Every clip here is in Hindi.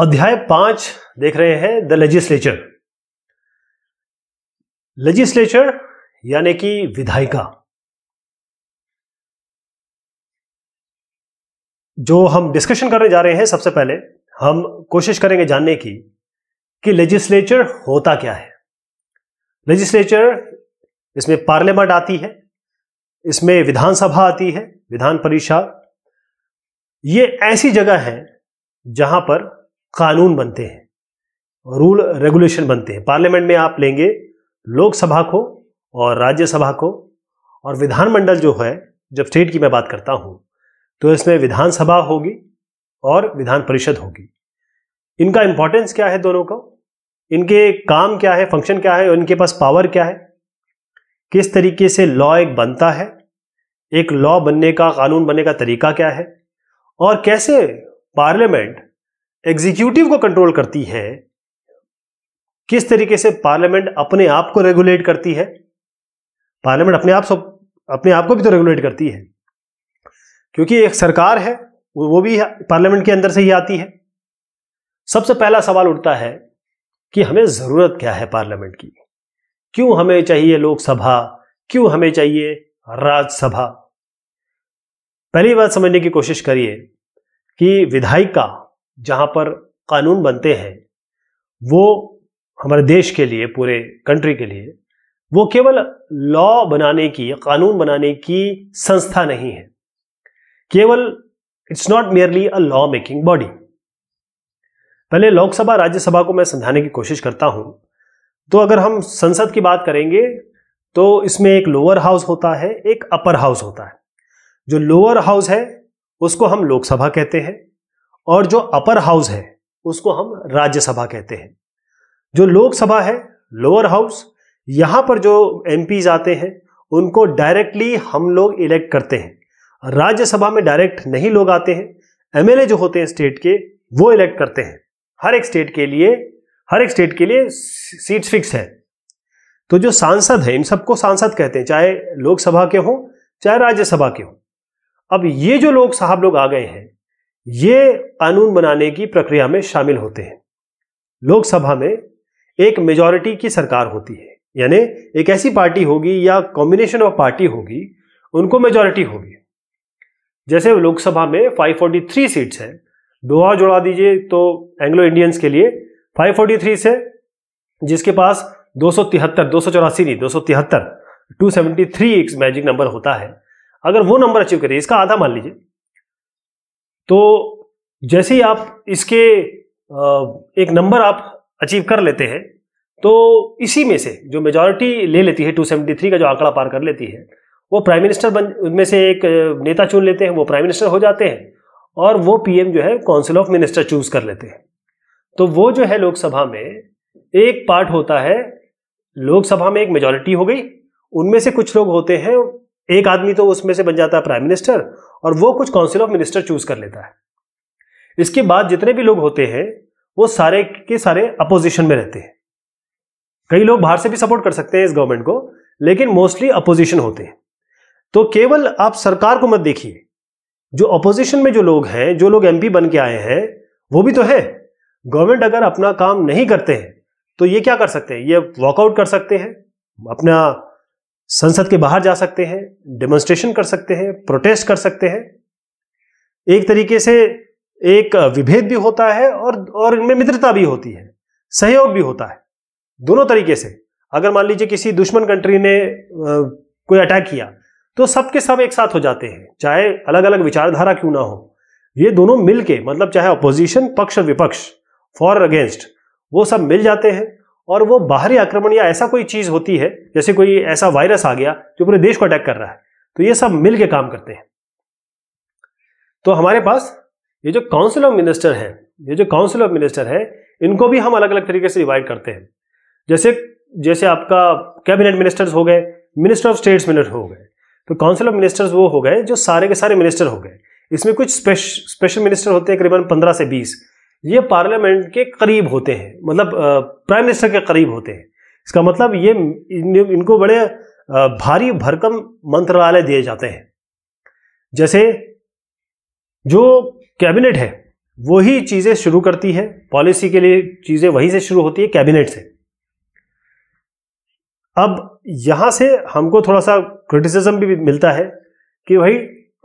अध्याय पांच देख रहे हैं द लेजिस्लेचर लेजिस्लेचर यानी कि विधायिका जो हम डिस्कशन करने जा रहे हैं सबसे पहले हम कोशिश करेंगे जानने की कि लेजिस्लेचर होता क्या है लेजिस्लेचर इसमें पार्लियामेंट आती है इसमें विधानसभा आती है विधान परिषद ये ऐसी जगह है जहां पर कानून बनते हैं रूल रेगुलेशन बनते हैं पार्लियामेंट में आप लेंगे लोकसभा को और राज्यसभा को और विधानमंडल जो है जब स्टेट की मैं बात करता हूँ तो इसमें विधानसभा होगी और विधान परिषद होगी इनका इंपॉर्टेंस क्या है दोनों का इनके काम क्या है फंक्शन क्या है और इनके पास पावर क्या है किस तरीके से लॉ एक बनता है एक लॉ बनने का कानून बनने का तरीका क्या है और कैसे पार्लियामेंट एग्जीक्यूटिव को कंट्रोल करती है किस तरीके से पार्लियामेंट अपने आप को रेगुलेट करती है पार्लियामेंट अपने आप सब अपने आप को भी तो रेगुलेट करती है क्योंकि एक सरकार है वो भी पार्लियामेंट के अंदर से ही आती है सबसे पहला सवाल उठता है कि हमें ज़रूरत क्या है पार्लियामेंट की क्यों हमें चाहिए लोकसभा क्यों हमें चाहिए राज्यसभा पहली बात समझने की कोशिश करिए कि विधायिका जहाँ पर कानून बनते हैं वो हमारे देश के लिए पूरे कंट्री के लिए वो केवल लॉ बनाने की कानून बनाने की संस्था नहीं है केवल it's not merely a law making body पहले लोकसभा राज्यसभा को मैं समझाने की कोशिश करता हूं तो अगर हम संसद की बात करेंगे तो इसमें एक लोअर हाउस होता है एक अपर हाउस होता है जो लोअर हाउस है उसको हम लोकसभा कहते हैं और जो अपर हाउस है उसको हम राज्यसभा कहते हैं जो लोकसभा है लोअर हाउस यहां पर जो एम आते हैं उनको डायरेक्टली हम लोग इलेक्ट करते हैं राज्यसभा में डायरेक्ट नहीं लोग आते हैं एमएलए जो होते हैं स्टेट के वो इलेक्ट करते हैं हर एक स्टेट के लिए हर एक स्टेट के लिए सीट फिक्स है तो जो सांसद है इन सबको सांसद कहते हैं चाहे लोकसभा के हों चाहे राज्यसभा के हों अब ये जो लोग साहब लोग आ गए हैं ये कानून बनाने की प्रक्रिया में शामिल होते हैं लोकसभा में एक मेजॉरिटी की सरकार होती है यानी एक ऐसी पार्टी होगी या कॉम्बिनेशन ऑफ पार्टी होगी उनको मेजॉरिटी होगी जैसे लोकसभा में 543 सीट्स हैं दो और जोड़ा दीजिए तो एंग्लो इंडियंस के लिए 543 से जिसके पास दो सौ तिहत्तर दो सौ चौरासी नहीं दो सौ तिहत्तर टू सेवेंटी थ्री एक मैजिक नंबर होता है अगर वो नंबर अचीव करे इसका आधा मान लीजिए तो जैसे ही आप इसके एक नंबर आप अचीव कर लेते हैं तो इसी में से जो मेजॉरिटी ले लेती है 273 का जो आंकड़ा पार कर लेती है वो प्राइम मिनिस्टर बन उनमें से एक नेता चुन लेते हैं वो प्राइम मिनिस्टर हो जाते हैं और वो पीएम जो है काउंसिल ऑफ मिनिस्टर चूज कर लेते हैं तो वो जो है लोकसभा में एक पार्ट होता है लोकसभा में एक मेजॉरिटी हो गई उनमें से कुछ लोग होते हैं एक आदमी तो उसमें से बन जाता है प्राइम मिनिस्टर और वो कुछ काउंसिल ऑफ मिनिस्टर चूज कर लेता है इसके बाद जितने भी लोग होते हैं वो सारे के सारे अपोजिशन में रहते हैं कई लोग बाहर से भी सपोर्ट कर सकते हैं इस गवर्नमेंट को लेकिन मोस्टली अपोजिशन होते हैं तो केवल आप सरकार को मत देखिए जो अपोजिशन में जो लोग हैं जो लोग एमपी बन के आए हैं वो भी तो है गवर्नमेंट अगर अपना काम नहीं करते हैं तो ये क्या कर सकते हैं ये वॉकआउट कर सकते हैं अपना संसद के बाहर जा सकते हैं डेमोन्स्ट्रेशन कर सकते हैं प्रोटेस्ट कर सकते हैं एक तरीके से एक विभेद भी होता है और और इनमें मित्रता भी होती है सहयोग भी होता है दोनों तरीके से अगर मान लीजिए किसी दुश्मन कंट्री ने कोई अटैक किया तो सबके सब एक साथ हो जाते हैं चाहे अलग अलग विचारधारा क्यों ना हो ये दोनों मिल के मतलब चाहे अपोजिशन पक्ष और विपक्ष फॉर अगेंस्ट वो सब मिल जाते हैं और वो बाहरी आक्रमण या ऐसा कोई चीज होती है जैसे कोई ऐसा वायरस आ गया जो पूरे देश को अटैक कर रहा है तो ये सब मिलके काम करते हैं तो हमारे पास ये जो काउंसिल ऑफ मिनिस्टर है ये जो काउंसिल ऑफ मिनिस्टर है इनको भी हम अलग अलग तरीके से डिवाइड करते हैं जैसे जैसे आपका कैबिनेट मिनिस्टर्स हो गए मिनिस्टर ऑफ स्टेट्स मिनिस्टर हो गए तो काउंसिल ऑफ मिनिस्टर्स वो हो गए जो सारे के सारे मिनिस्टर हो गए इसमें कुछ स्पेश, स्पेशल मिनिस्टर होते हैं करीबन पंद्रह से बीस ये पार्लियामेंट के करीब होते हैं मतलब प्राइम मिनिस्टर के करीब होते हैं इसका मतलब ये इन, इनको बड़े भारी भरकम मंत्रालय दिए जाते हैं जैसे जो कैबिनेट है वही चीज़ें शुरू करती है पॉलिसी के लिए चीज़ें वहीं से शुरू होती है कैबिनेट से अब यहां से हमको थोड़ा सा क्रिटिसिज्म भी मिलता है कि भाई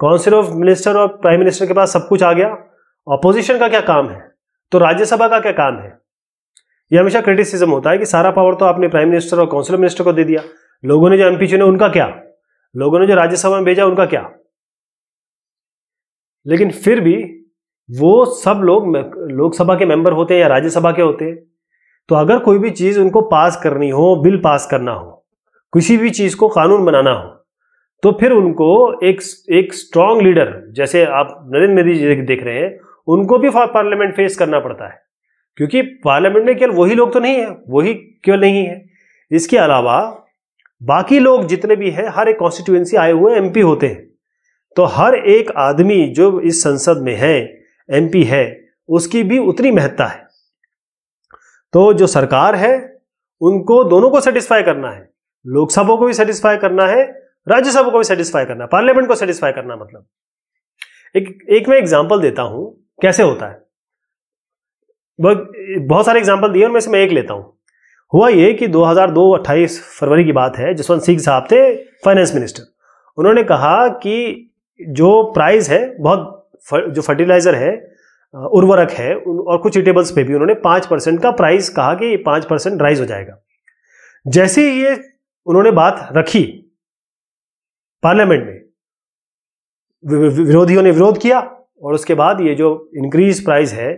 काउंसिल ऑफ मिनिस्टर और प्राइम मिनिस्टर के पास सब कुछ आ गया ऑपोजिशन का क्या काम है तो राज्यसभा का क्या काम है यह हमेशा क्रिटिसिज्म होता है कि सारा पावर तो आपने प्राइम मिनिस्टर और काउंसिल मिनिस्टर को दे दिया लोगों ने जो एमपी चुने उनका क्या लोगों ने जो राज्यसभा में भेजा उनका क्या लेकिन फिर भी वो सब लोग लोकसभा के मेंबर होते हैं या राज्यसभा के होते हैं तो अगर कोई भी चीज उनको पास करनी हो बिल पास करना हो किसी भी चीज को कानून बनाना हो तो फिर उनको एक एक स्ट्रांग लीडर जैसे आप नरेंद्र मोदी जी देख रहे हैं उनको भी पार्लियामेंट फेस करना पड़ता है क्योंकि पार्लियामेंट में केवल वही लोग तो नहीं है वही केवल नहीं है इसके अलावा बाकी लोग जितने भी हैं हर एक कॉन्स्टिट्यूएंसी आए हुए पी होते हैं तो हर एक आदमी जो इस संसद में है पी है उसकी भी उतनी महत्ता है तो जो सरकार है उनको दोनों को सेटिस्फाई करना है लोकसभा को भी सेटिस्फाई करना है राज्यसभा को भी सेटिस्फाई करना है पार्लियामेंट को सेटिस्फाई करना मतलब एक एक मैं एग्जांपल देता हूं कैसे होता है बहुत सारे एग्जाम्पल दिए उनमें से मैं एक लेता हूं हुआ ये कि 2002-28 फरवरी की बात है जसवंत सिंह साहब थे फाइनेंस मिनिस्टर उन्होंने कहा कि जो प्राइस है बहुत फर, जो फर्टिलाइज़र है उर्वरक है और कुछ इटेबल्स पे भी उन्होंने पांच परसेंट का प्राइस कहा कि पांच परसेंट राइज हो जाएगा जैसे ही ये उन्होंने बात रखी पार्लियामेंट में विरोधियों ने विरोध किया और उसके बाद ये जो इंक्रीज प्राइस है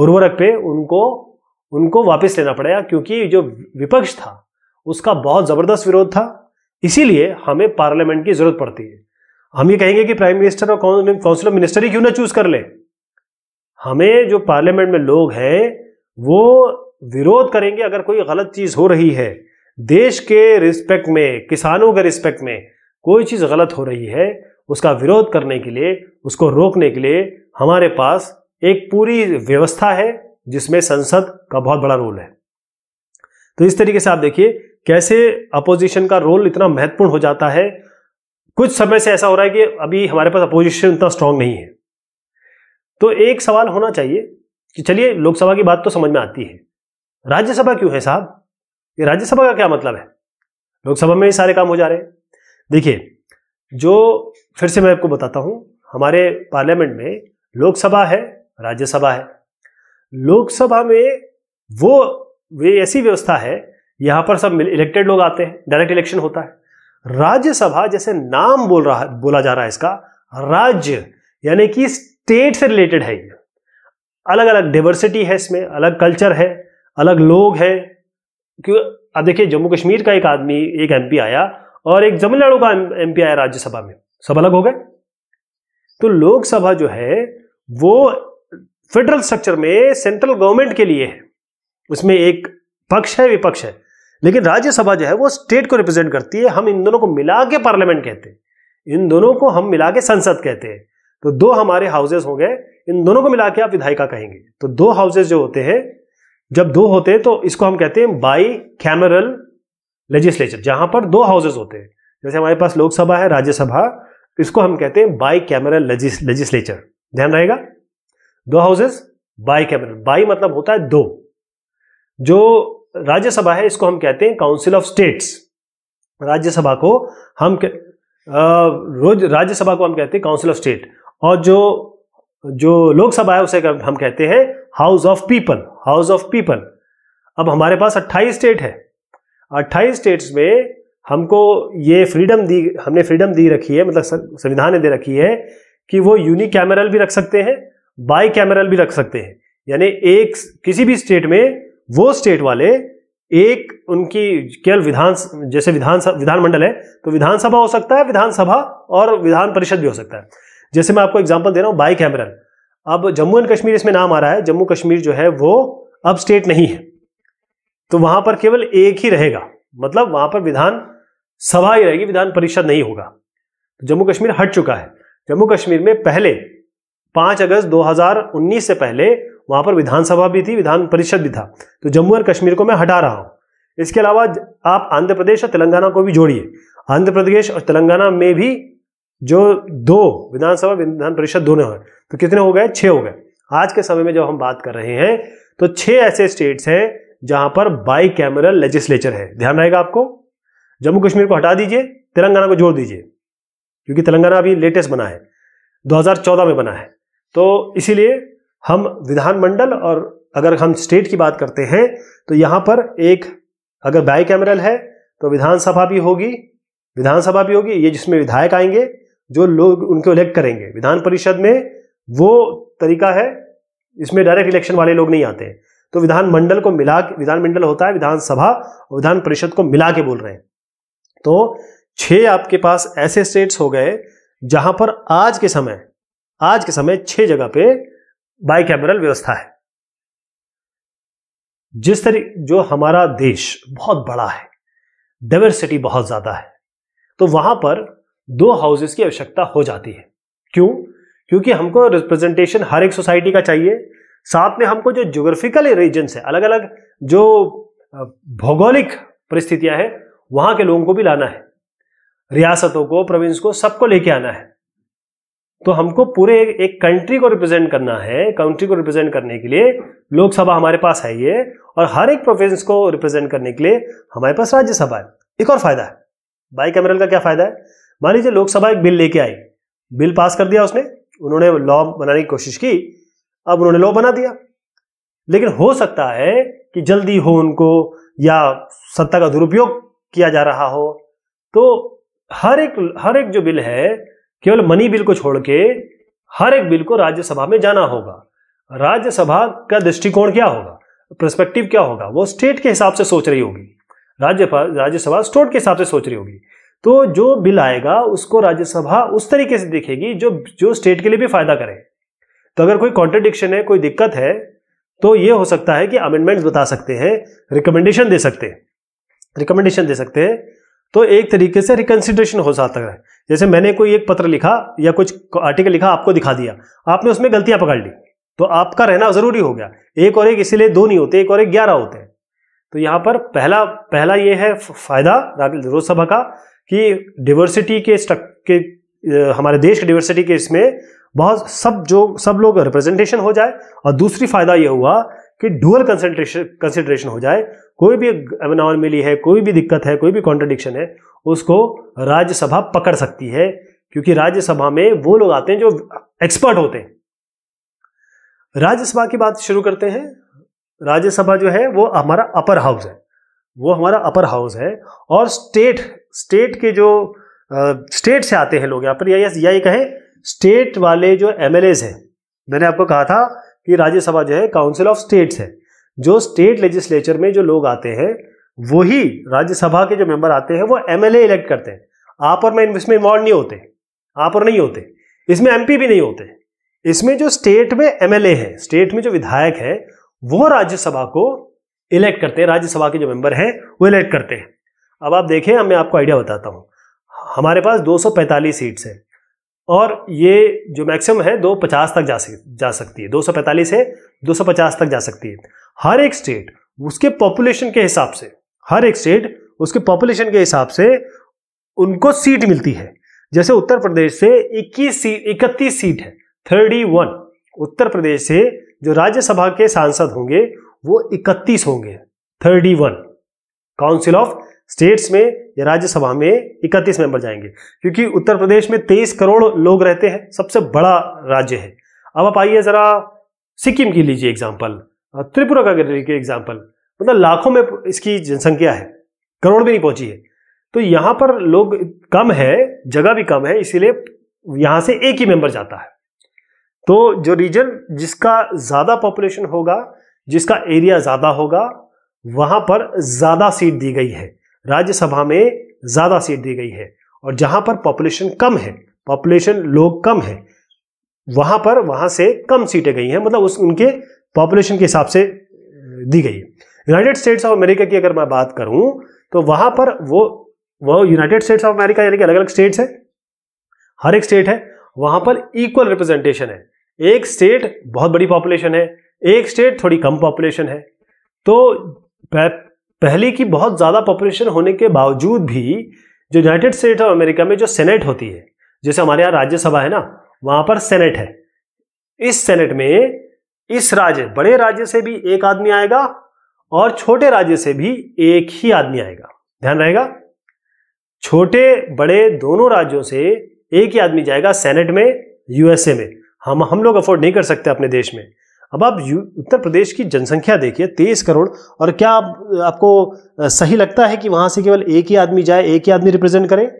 उर्वरक पे उनको उनको वापस लेना पड़ेगा क्योंकि जो विपक्ष था उसका बहुत ज़बरदस्त विरोध था इसीलिए हमें पार्लियामेंट की ज़रूरत पड़ती है हम ये कहेंगे कि प्राइम मिनिस्टर और काउंसिल ऑफ मिनिस्टर ही क्यों ना चूज़ कर ले हमें जो पार्लियामेंट में लोग हैं वो विरोध करेंगे अगर कोई गलत चीज़ हो रही है देश के रिस्पेक्ट में किसानों के रिस्पेक्ट में कोई चीज़ गलत हो रही है उसका विरोध करने के लिए उसको रोकने के लिए हमारे पास एक पूरी व्यवस्था है जिसमें संसद का बहुत बड़ा रोल है तो इस तरीके से आप देखिए कैसे अपोजिशन का रोल इतना महत्वपूर्ण हो जाता है कुछ समय से ऐसा हो रहा है कि अभी हमारे पास अपोजिशन इतना स्ट्रांग नहीं है तो एक सवाल होना चाहिए कि चलिए लोकसभा की बात तो समझ में आती है राज्यसभा क्यों है साहब ये राज्यसभा का क्या मतलब है लोकसभा में ही सारे काम हो जा रहे हैं देखिए जो फिर से मैं आपको बताता हूं हमारे पार्लियामेंट में लोकसभा है राज्यसभा है लोकसभा में वो वे ऐसी व्यवस्था है यहां पर सब इलेक्टेड लोग आते हैं डायरेक्ट इलेक्शन होता है राज्यसभा जैसे नाम बोल रहा बोला जा रहा है इसका राज्य यानी कि स्टेट से रिलेटेड है ये अलग अलग डिवर्सिटी है इसमें अलग कल्चर है अलग लोग हैं क्यों अब देखिए जम्मू कश्मीर का एक आदमी एक एमपी आया और एक तमिलनाडु का एमपी आया राज्यसभा में सब अलग हो गए तो लोकसभा जो है वो फेडरल स्ट्रक्चर में सेंट्रल गवर्नमेंट के लिए है उसमें एक पक्ष है विपक्ष है लेकिन राज्यसभा जो है वो स्टेट को रिप्रेजेंट करती है हम इन दोनों को मिला के पार्लियामेंट कहते हैं इन दोनों को हम मिला के संसद कहते हैं तो दो हमारे हाउसेस हो गए इन दोनों को मिला के आप विधायिका कहेंगे तो दो हाउसेस जो होते हैं जब दो होते हैं तो इसको हम कहते हैं बाई कैमरल लेजिस्लेचर जहां पर दो हाउसेस होते हैं जैसे हमारे पास लोकसभा है राज्यसभा इसको हम कहते हैं बाई कैमरल लेजिस्लेचर ध्यान रहेगा दो हाउसेस बाई कैमरल बाई मतलब होता है दो जो राज्यसभा है इसको हम कहते हैं काउंसिल ऑफ स्टेट्स राज्यसभा को हम रोज राज्यसभा को हम कहते हैं काउंसिल ऑफ स्टेट और जो जो लोकसभा है उसे हम कहते हैं house of people house of people अब हमारे पास 28 स्टेट है 28 स्टेट्स में हमको ये फ्रीडम दी हमने फ्रीडम दी रखी है मतलब संविधान ने दे रखी है कि वो यूनिक कैमरल भी रख सकते हैं बाई कैमरल भी रख सकते हैं यानी एक किसी भी स्टेट में वो स्टेट वाले एक उनकी केवल विधान जैसे विधान विधानमंडल है तो विधानसभा हो सकता है विधानसभा और विधान परिषद भी हो सकता है जैसे मैं आपको एग्जाम्पल दे रहा हूँ बाई कैमरल अब जम्मू एंड कश्मीर इसमें नाम आ रहा है जम्मू कश्मीर जो है वो अब स्टेट नहीं है तो वहां पर केवल एक ही रहेगा मतलब वहां पर विधान सभा ही रहेगी विधान परिषद नहीं होगा तो जम्मू कश्मीर हट चुका है जम्मू कश्मीर में पहले पांच अगस्त 2019 से पहले वहां पर विधानसभा भी थी विधान परिषद भी था तो जम्मू और कश्मीर को मैं हटा रहा हूं इसके अलावा आप आंध्र प्रदेश और तेलंगाना को भी जोड़िए आंध्र प्रदेश और तेलंगाना में भी जो दो विधानसभा विधान परिषद दोनों हैं तो कितने हो गए छः हो गए आज के समय में जब हम बात कर रहे हैं तो छः ऐसे स्टेट्स हैं जहां पर बाई कैमरल लेजिस्लेचर है ध्यान रहेगा आपको जम्मू कश्मीर को हटा दीजिए तेलंगाना को जोड़ दीजिए क्योंकि तेलंगाना अभी लेटेस्ट बना है 2014 में बना है तो इसीलिए हम विधानमंडल और अगर हम स्टेट की बात करते हैं तो यहाँ पर एक अगर बाई कैमरल है तो विधानसभा भी होगी विधानसभा भी होगी ये जिसमें विधायक आएंगे जो लोग उनको इलेक्ट करेंगे विधान परिषद में वो तरीका है इसमें डायरेक्ट इलेक्शन वाले लोग नहीं आते तो विधानमंडल को मिला विधानमंडल होता है विधानसभा और विधान परिषद को मिला के बोल रहे हैं तो छह आपके पास ऐसे स्टेट्स हो गए जहां पर आज के समय आज के समय छह जगह पे बाइकैमरल व्यवस्था है जिस तरह जो हमारा देश बहुत बड़ा है डाइवर्सिटी बहुत ज़्यादा है तो वहां पर दो हाउसेस की आवश्यकता हो जाती है क्यों क्योंकि हमको रिप्रेजेंटेशन हर एक सोसाइटी का चाहिए साथ में हमको जो ज्योग्राफिकल रीजन है अलग अलग जो भौगोलिक परिस्थितियां हैं वहां के लोगों को भी लाना है रियासतों को प्रोविंस को सबको लेके आना है तो हमको पूरे एक, एक कंट्री को रिप्रेजेंट करना है कंट्री को रिप्रेजेंट करने के लिए लोकसभा हमारे पास है ये और हर एक प्रोविंस को रिप्रेजेंट करने के लिए हमारे पास राज्यसभा है एक और फायदा है बाई कैमरल का क्या फायदा है मान लीजिए लोकसभा एक बिल लेके आई बिल पास कर दिया उसने उन्होंने लॉ बनाने की कोशिश की अब उन्होंने लॉ बना दिया लेकिन हो सकता है कि जल्दी हो उनको या सत्ता का दुरुपयोग किया जा रहा हो तो हर एक हर एक जो बिल है केवल मनी बिल को छोड़ के हर एक बिल को राज्यसभा में जाना होगा राज्यसभा का दृष्टिकोण क्या होगा प्रस्पेक्टिव क्या होगा वो स्टेट के हिसाब से सोच रही होगी राज्य राज्यसभा स्टेट के हिसाब से सोच रही होगी तो जो बिल आएगा उसको राज्यसभा उस तरीके से देखेगी जो जो स्टेट के लिए भी फायदा करे तो अगर कोई कॉन्ट्रडिक्शन है कोई दिक्कत है तो ये हो सकता है कि अमेंडमेंट्स बता सकते हैं रिकमेंडेशन दे सकते हैं रिकमेंडेशन दे सकते हैं तो एक तरीके से रिकन्सिडरेशन हो जाता है जैसे मैंने कोई एक पत्र लिखा या कुछ आर्टिकल लिखा आपको दिखा दिया आपने उसमें गलतियां पकड़ ली तो आपका रहना जरूरी हो गया एक और एक इसीलिए दो नहीं होते एक और एक ग्यारह होते हैं तो यहाँ पर पहला पहला ये है फायदा लोकसभा का कि डिवर्सिटी के स्ट्रक के हमारे देश के डिवर्सिटी के इसमें बहुत सब जो सब लोग रिप्रेजेंटेशन हो जाए और दूसरी फायदा यह हुआ कि डुअल कंसेंट्रेशन कंसिडरेशन हो जाए कोई भी मिली है कोई भी दिक्कत है कोई भी कॉन्ट्रडिक्शन है उसको राज्यसभा पकड़ सकती है क्योंकि राज्यसभा में वो लोग आते हैं जो एक्सपर्ट होते हैं राज्यसभा की बात शुरू करते हैं राज्यसभा जो है वो हमारा अपर हाउस है वो हमारा अपर हाउस है और स्टेट स्टेट के जो स्टेट से आते हैं लोग यहाँ पर या, या ये कहें स्टेट वाले जो एम हैं मैंने आपको कहा था कि राज्यसभा जो है काउंसिल ऑफ स्टेट्स है जो स्टेट लेजिस्लेचर में जो लोग आते हैं वही राज्यसभा के जो मेंबर आते हैं वो एमएलए इलेक्ट करते हैं आप और मैं इसमें इन्वॉल्व नहीं होते आप और नहीं होते इसमें एमपी भी नहीं होते इसमें जो स्टेट में एमएलए हैं स्टेट में जो विधायक हैं वो राज्यसभा को इलेक्ट करते हैं राज्यसभा के जो मेंबर हैं वो इलेक्ट करते हैं अब आप देखें अब मैं आपको आइडिया बताता हूँ हमारे पास 245 सीट्स हैं और ये जो मैक्सिमम है दो पचास तक जा जा सकती है 245 है 250 तक जा सकती है हर एक स्टेट उसके पॉपुलेशन के हिसाब से हर एक स्टेट उसके पॉपुलेशन के हिसाब से उनको सीट मिलती है जैसे उत्तर प्रदेश से 21 सीट इकतीस सीट है 31 उत्तर प्रदेश से जो राज्यसभा के सांसद होंगे वो 31 होंगे 31 काउंसिल ऑफ स्टेट्स में या राज्यसभा में 31 मेंबर जाएंगे क्योंकि उत्तर प्रदेश में 23 करोड़ लोग रहते हैं सबसे बड़ा राज्य है अब आप आइए जरा सिक्किम की लीजिए एग्जाम्पल हाँ, त्रिपुरा का एग्जाम्पल मतलब लाखों में इसकी जनसंख्या है करोड़ भी नहीं पहुंची है तो यहां पर लोग कम है जगह भी कम है इसीलिए यहां से एक ही मेंबर जाता है तो जो रीजन जिसका ज़्यादा पॉपुलेशन होगा जिसका एरिया ज़्यादा होगा वहां पर ज़्यादा सीट दी गई है राज्यसभा में ज़्यादा सीट दी गई है और जहां पर पॉपुलेशन कम है पॉपुलेशन लोग कम है वहां पर वहां से कम सीटें गई हैं मतलब उस उनके पॉपुलेशन के हिसाब से दी गई यूनाइटेड स्टेट्स ऑफ अमेरिका की अगर मैं बात करूं तो वहां पर वो वो यूनाइटेड स्टेट्स ऑफ अमेरिका यानी कि अलग अलग स्टेट्स है हर एक स्टेट है वहां पर इक्वल रिप्रेजेंटेशन है एक स्टेट बहुत बड़ी पॉपुलेशन है एक स्टेट थोड़ी कम पॉपुलेशन है तो पहले की बहुत ज़्यादा पॉपुलेशन होने के बावजूद भी जो यूनाइटेड स्टेट ऑफ अमेरिका में जो सेनेट होती है जैसे हमारे यहाँ राज्यसभा है ना वहां पर सेनेट है इस सेनेट में इस राज्य बड़े राज्य से भी एक आदमी आएगा और छोटे राज्य से भी एक ही आदमी आएगा ध्यान रहेगा छोटे बड़े दोनों राज्यों से एक ही आदमी जाएगा सेनेट में यूएसए में हम हम लोग अफोर्ड नहीं कर सकते अपने देश में अब आप उत्तर प्रदेश की जनसंख्या देखिए तेईस करोड़ और क्या आप, आपको सही लगता है कि वहां से केवल एक ही आदमी जाए एक ही आदमी रिप्रेजेंट करे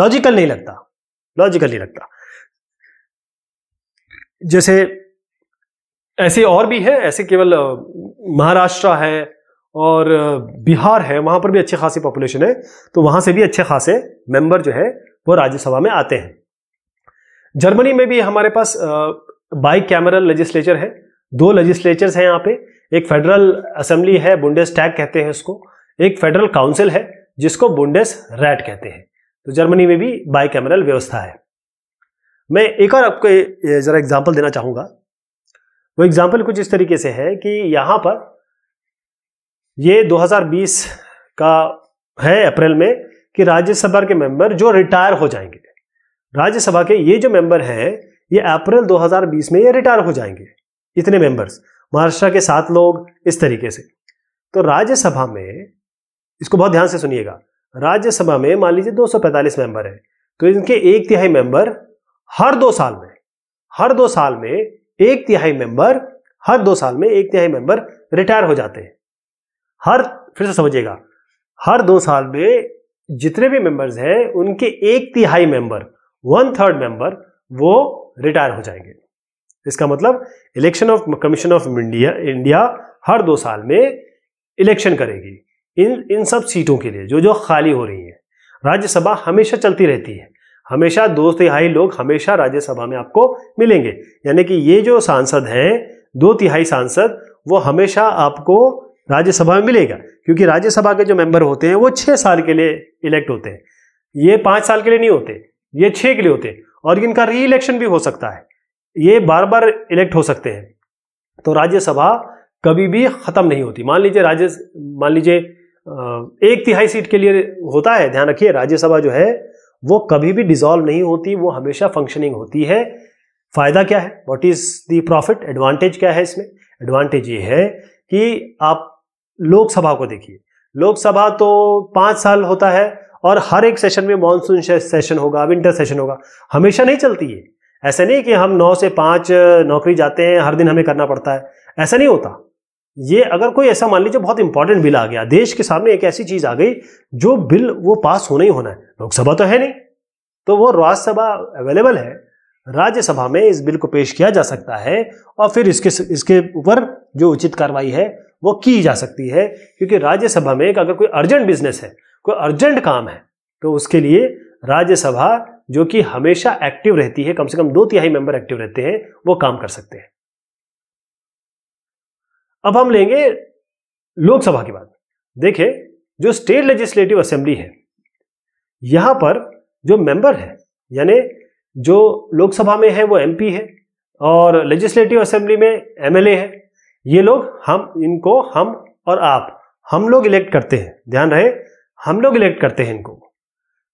लॉजिकल नहीं लगता लॉजिकल नहीं लगता जैसे ऐसे और भी है ऐसे केवल महाराष्ट्र है और बिहार है वहाँ पर भी अच्छी खासी पॉपुलेशन है तो वहाँ से भी अच्छे खासे मेंबर जो है वो राज्यसभा में आते हैं जर्मनी में भी हमारे पास बाई कैमरल लेजिस्लेचर है दो लेजिस्लेचर्स हैं यहाँ पे एक फेडरल असेंबली है बुंडेस टैग कहते हैं उसको एक फेडरल काउंसिल है जिसको बुंडेस रैट कहते हैं तो जर्मनी में भी बाई कैमरल व्यवस्था है मैं एक और आपको जरा एग्जाम्पल देना चाहूँगा वो एग्जाम्पल कुछ इस तरीके से है कि यहाँ पर ये 2020 का है अप्रैल में कि राज्यसभा के मेंबर जो रिटायर हो जाएंगे राज्यसभा के ये जो मेंबर हैं ये अप्रैल 2020 में ये रिटायर हो जाएंगे इतने मेंबर्स महाराष्ट्र के सात लोग इस तरीके से तो राज्यसभा में इसको बहुत ध्यान से सुनिएगा राज्यसभा में मान लीजिए 245 मेंबर हैं तो इनके एक तिहाई मेंबर हर दो साल में हर दो साल में एक तिहाई मेंबर हर दो साल में एक तिहाई मेंबर रिटायर हो जाते हैं हर फिर से समझिएगा हर दो साल में जितने भी मेंबर्स हैं उनके एक तिहाई मेंबर वन थर्ड मेंबर वो रिटायर हो जाएंगे इसका मतलब election of commission of India India हर दो साल में इलेक्शन करेगी इन इन सब सीटों के लिए जो जो खाली हो रही है राज्यसभा हमेशा चलती रहती है हमेशा दो तिहाई लोग हमेशा राज्यसभा में आपको मिलेंगे यानी कि ये जो सांसद हैं दो तिहाई सांसद वो हमेशा आपको राज्यसभा में मिलेगा क्योंकि राज्यसभा के जो मेंबर होते हैं वो छह साल के लिए इलेक्ट होते हैं ये पांच साल के लिए नहीं होते ये छः के लिए होते हैं और इनका री इलेक्शन भी हो सकता है ये बार बार इलेक्ट हो सकते हैं तो राज्यसभा कभी भी ख़त्म नहीं होती मान लीजिए राज्य मान लीजिए एक तिहाई सीट के लिए होता है ध्यान रखिए राज्यसभा जो है वो कभी भी डिजॉल्व नहीं होती वो हमेशा फंक्शनिंग होती है फायदा क्या है what is the profit advantage क्या है इसमें एडवांटेज ये है कि आप लोकसभा को देखिए लोकसभा तो पांच साल होता है और हर एक सेशन में मानसून सेशन होगा विंटर सेशन होगा हमेशा नहीं चलती है ऐसा नहीं कि हम नौ से पांच नौकरी जाते हैं हर दिन हमें करना पड़ता है ऐसा नहीं होता ये अगर कोई ऐसा मान लीजिए बहुत इंपॉर्टेंट बिल आ गया देश के सामने एक ऐसी चीज आ गई जो बिल वो पास होना ही होना है लोकसभा तो है नहीं तो वो राज्यसभा अवेलेबल है राज्यसभा में इस बिल को पेश किया जा सकता है और फिर इसके इसके ऊपर जो उचित कार्रवाई है वो की जा सकती है क्योंकि राज्यसभा में अगर कोई अर्जेंट बिजनेस है कोई अर्जेंट काम है तो उसके लिए राज्यसभा जो कि हमेशा एक्टिव रहती है कम से कम दो तिहाई मेंबर एक्टिव रहते हैं वो काम कर सकते हैं अब हम लेंगे लोकसभा की बात देखे जो स्टेट लेजिस्लेटिव असेंबली है यहां पर जो मेंबर है यानी जो लोकसभा में है वो एमपी है और लेजिस्लेटिव असेंबली में एमएलए है ये लोग हम इनको हम और आप हम लोग इलेक्ट करते हैं ध्यान रहे हम लोग इलेक्ट करते हैं इनको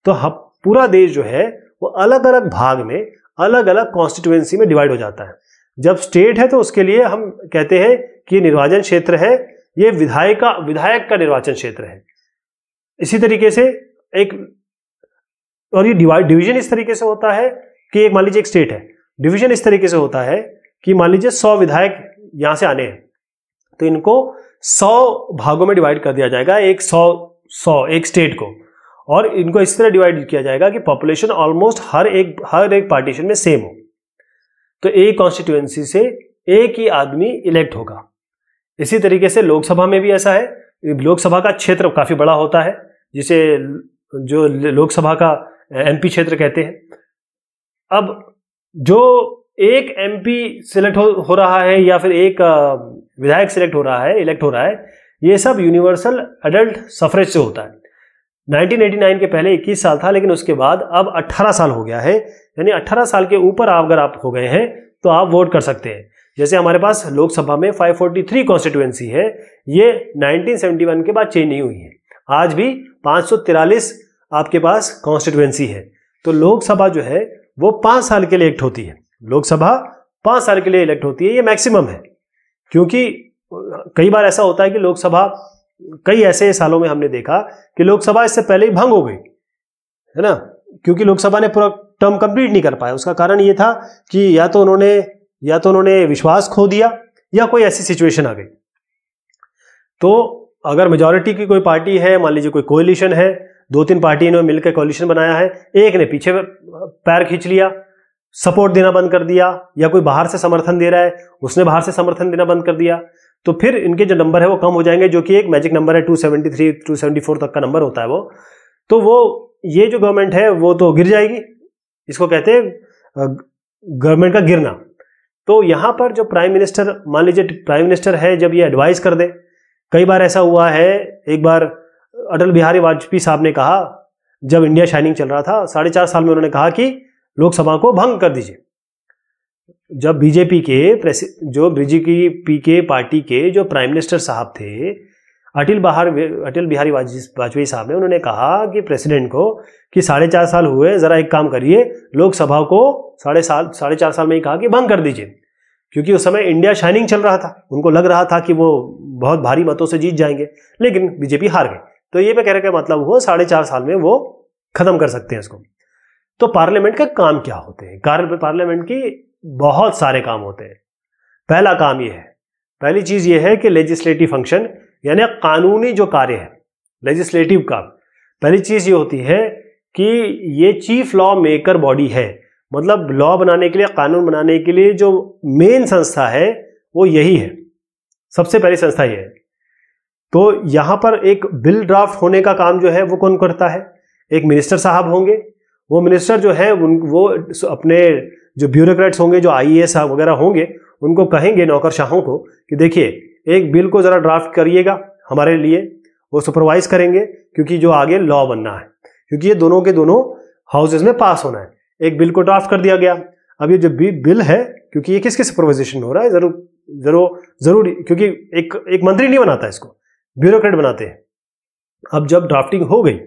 तो हम पूरा देश जो है वो अलग अलग भाग में अलग अलग कॉन्स्टिट्यूएंसी में डिवाइड हो जाता है जब स्टेट है तो उसके लिए हम कहते हैं कि ये निर्वाचन क्षेत्र है ये विधायक का विधायक का निर्वाचन क्षेत्र है इसी तरीके से एक और ये डिवाइड डिवीजन इस तरीके से होता है कि एक मान लीजिए एक स्टेट है डिवीजन इस तरीके से होता है कि मान लीजिए सौ विधायक यहां से आने हैं तो इनको सौ भागों में डिवाइड कर दिया जाएगा एक सौ सौ एक स्टेट को और इनको इस तरह डिवाइड किया जाएगा कि पॉपुलेशन ऑलमोस्ट हर एक हर एक पार्टीशन में सेम हो तो एक कॉन्स्टिट्यूएंसी से एक ही आदमी इलेक्ट होगा इसी तरीके से लोकसभा में भी ऐसा है लोकसभा का क्षेत्र काफ़ी बड़ा होता है जिसे जो लोकसभा का एमपी क्षेत्र कहते हैं अब जो एक एमपी सिलेक्ट हो, हो रहा है या फिर एक विधायक सिलेक्ट हो रहा है इलेक्ट हो रहा है ये सब यूनिवर्सल एडल्ट सफरेज से होता है 1989 के पहले 21 साल था लेकिन उसके बाद अब 18 साल हो गया है यानी 18 साल के ऊपर अगर आप हो गए हैं तो आप वोट कर सकते हैं जैसे हमारे पास लोकसभा में 543 फोर्टी है ये 1971 के बाद चेंज नहीं हुई है आज भी पाँच आपके पास कॉन्स्टिट्युएंसी है तो लोकसभा जो है वो पाँच साल के लिए एक्ट होती है लोकसभा पाँच साल के लिए इलेक्ट होती है ये मैक्सिमम है क्योंकि कई बार ऐसा होता है कि लोकसभा कई ऐसे सालों में हमने देखा कि लोकसभा इससे पहले ही भंग हो गई है ना क्योंकि लोकसभा ने पूरा टर्म कंप्लीट नहीं कर पाए उसका कारण ये था कि या तो उन्होंने या तो उन्होंने विश्वास खो दिया या कोई ऐसी सिचुएशन आ गई तो अगर मेजोरिटी की कोई पार्टी है मान लीजिए कोई कोलिशन है दो तीन पार्टी ने मिलकर कोलिशन बनाया है एक ने पीछे पैर खींच लिया सपोर्ट देना बंद कर दिया या कोई बाहर से समर्थन दे रहा है उसने बाहर से समर्थन देना बंद कर दिया तो फिर इनके जो नंबर है वो कम हो जाएंगे जो कि एक मैजिक नंबर है 273 274 तक का नंबर होता है वो तो वो ये जो गवर्नमेंट है वो तो गिर जाएगी इसको कहते हैं गवर्नमेंट का गिरना तो यहां पर जो प्राइम मिनिस्टर मान लीजिए प्राइम मिनिस्टर है जब ये एडवाइस कर दे कई बार ऐसा हुआ है एक बार अटल बिहारी वाजपेयी साहब ने कहा जब इंडिया शाइनिंग चल रहा था साढ़े चार साल में उन्होंने कहा कि लोकसभा को भंग कर दीजिए जब बीजेपी के जो बीजेपी के पार्टी के जो प्राइम मिनिस्टर साहब थे अटल बहार अटल बिहारी वाजपेयी साहब ने उन्होंने कहा कि प्रेसिडेंट को कि साढ़े चार साल हुए ज़रा एक काम करिए लोकसभा को साढ़े साल साढ़े चार साल में ही कहा कि बंद कर दीजिए क्योंकि उस समय इंडिया शाइनिंग चल रहा था उनको लग रहा था कि वो बहुत भारी मतों से जीत जाएंगे लेकिन बीजेपी हार गई तो ये मैं कह रहा मतलब वो साढ़े चार साल में वो ख़त्म कर सकते हैं इसको तो पार्लियामेंट का काम क्या होते हैं पार्लियामेंट की बहुत सारे काम होते हैं पहला काम ये है पहली चीज़ ये है कि लेजिस्लेटिव फंक्शन यानी कानूनी जो कार्य है लेजिस्लेटिव काम पहली चीज़ ये होती है कि ये चीफ लॉ मेकर बॉडी है मतलब लॉ बनाने के लिए कानून बनाने के लिए जो मेन संस्था है वो यही है सबसे पहली संस्था ये है तो यहाँ पर एक बिल ड्राफ्ट होने का काम जो है वो कौन करता है एक मिनिस्टर साहब होंगे वो मिनिस्टर जो है उन वो अपने जो ब्यूरोक्रेट्स होंगे जो आई e वगैरह होंगे उनको कहेंगे नौकरशाहों को कि देखिए एक बिल को ज़रा ड्राफ्ट करिएगा हमारे लिए वो सुपरवाइज करेंगे क्योंकि जो आगे लॉ बनना है क्योंकि ये दोनों के दोनों हाउसेज में पास होना है एक बिल को ड्राफ्ट कर दिया गया अब ये जो बिल है क्योंकि ये किसके सुपरवाइजेशन हो रहा है जरूर जरूर जरूर क्योंकि एक एक मंत्री नहीं बनाता इसको ब्यूरोक्रेट बनाते हैं अब जब ड्राफ्टिंग हो गई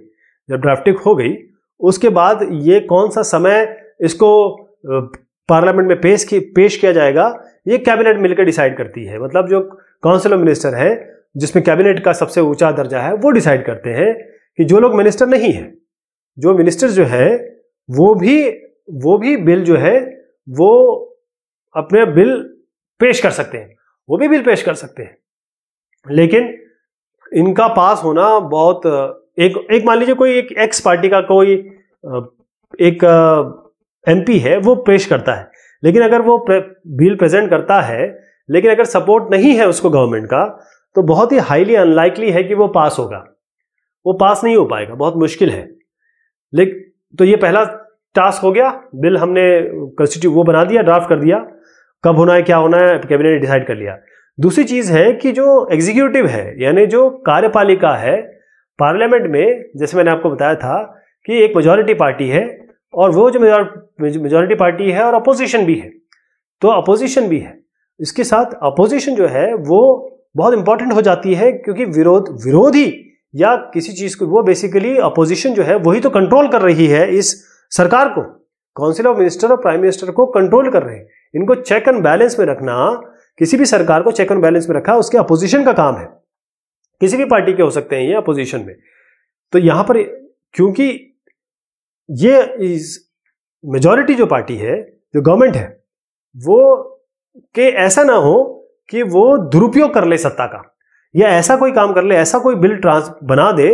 जब ड्राफ्टिंग हो गई उसके बाद ये कौन सा समय इसको पार्लियामेंट में पेश की पेश किया जाएगा ये कैबिनेट मिलकर डिसाइड करती है मतलब जो काउंसिल ऑफ मिनिस्टर है जिसमें कैबिनेट का सबसे ऊंचा दर्जा है वो डिसाइड करते हैं कि जो लोग मिनिस्टर नहीं है जो मिनिस्टर जो है वो भी वो भी बिल जो है वो अपने बिल पेश कर सकते हैं वो भी बिल पेश कर सकते हैं लेकिन इनका पास होना बहुत एक एक मान लीजिए कोई एक एक्स पार्टी का कोई एक एमपी है वो पेश करता है लेकिन अगर वो प्रे, बिल प्रेजेंट करता है लेकिन अगर सपोर्ट नहीं है उसको गवर्नमेंट का तो बहुत ही हाईली अनलाइकली है कि वो पास होगा वो पास नहीं हो पाएगा बहुत मुश्किल है लेकिन तो ये पहला टास्क हो गया बिल हमने कंस्टिट्यू वो बना दिया ड्राफ्ट कर दिया कब होना है क्या होना है कैबिनेट ने डिसाइड कर लिया दूसरी चीज़ है कि जो एग्जीक्यूटिव है यानी जो कार्यपालिका है पार्लियामेंट में जैसे मैंने आपको बताया था कि एक मेजोरिटी पार्टी है और वो जो मेजोरिटी पार्टी है और अपोजिशन भी है तो अपोजिशन भी है इसके साथ अपोजिशन जो है वो बहुत इंपॉर्टेंट हो जाती है क्योंकि विरोध विरोधी या किसी चीज को वो बेसिकली अपोजिशन जो है वही तो कंट्रोल कर रही है इस सरकार को काउंसिल ऑफ मिनिस्टर और प्राइम मिनिस्टर को कंट्रोल कर रहे हैं इनको चेक एंड बैलेंस में रखना किसी भी सरकार को चेक एंड बैलेंस में रखा उसके अपोजिशन का काम है किसी भी पार्टी के हो सकते हैं ये अपोजिशन में तो यहां पर क्योंकि ये मेजोरिटी जो पार्टी है जो गवर्नमेंट है वो कि ऐसा ना हो कि वो दुरुपयोग कर ले सत्ता का या ऐसा कोई काम कर ले ऐसा कोई बिल ट्रांस बना दे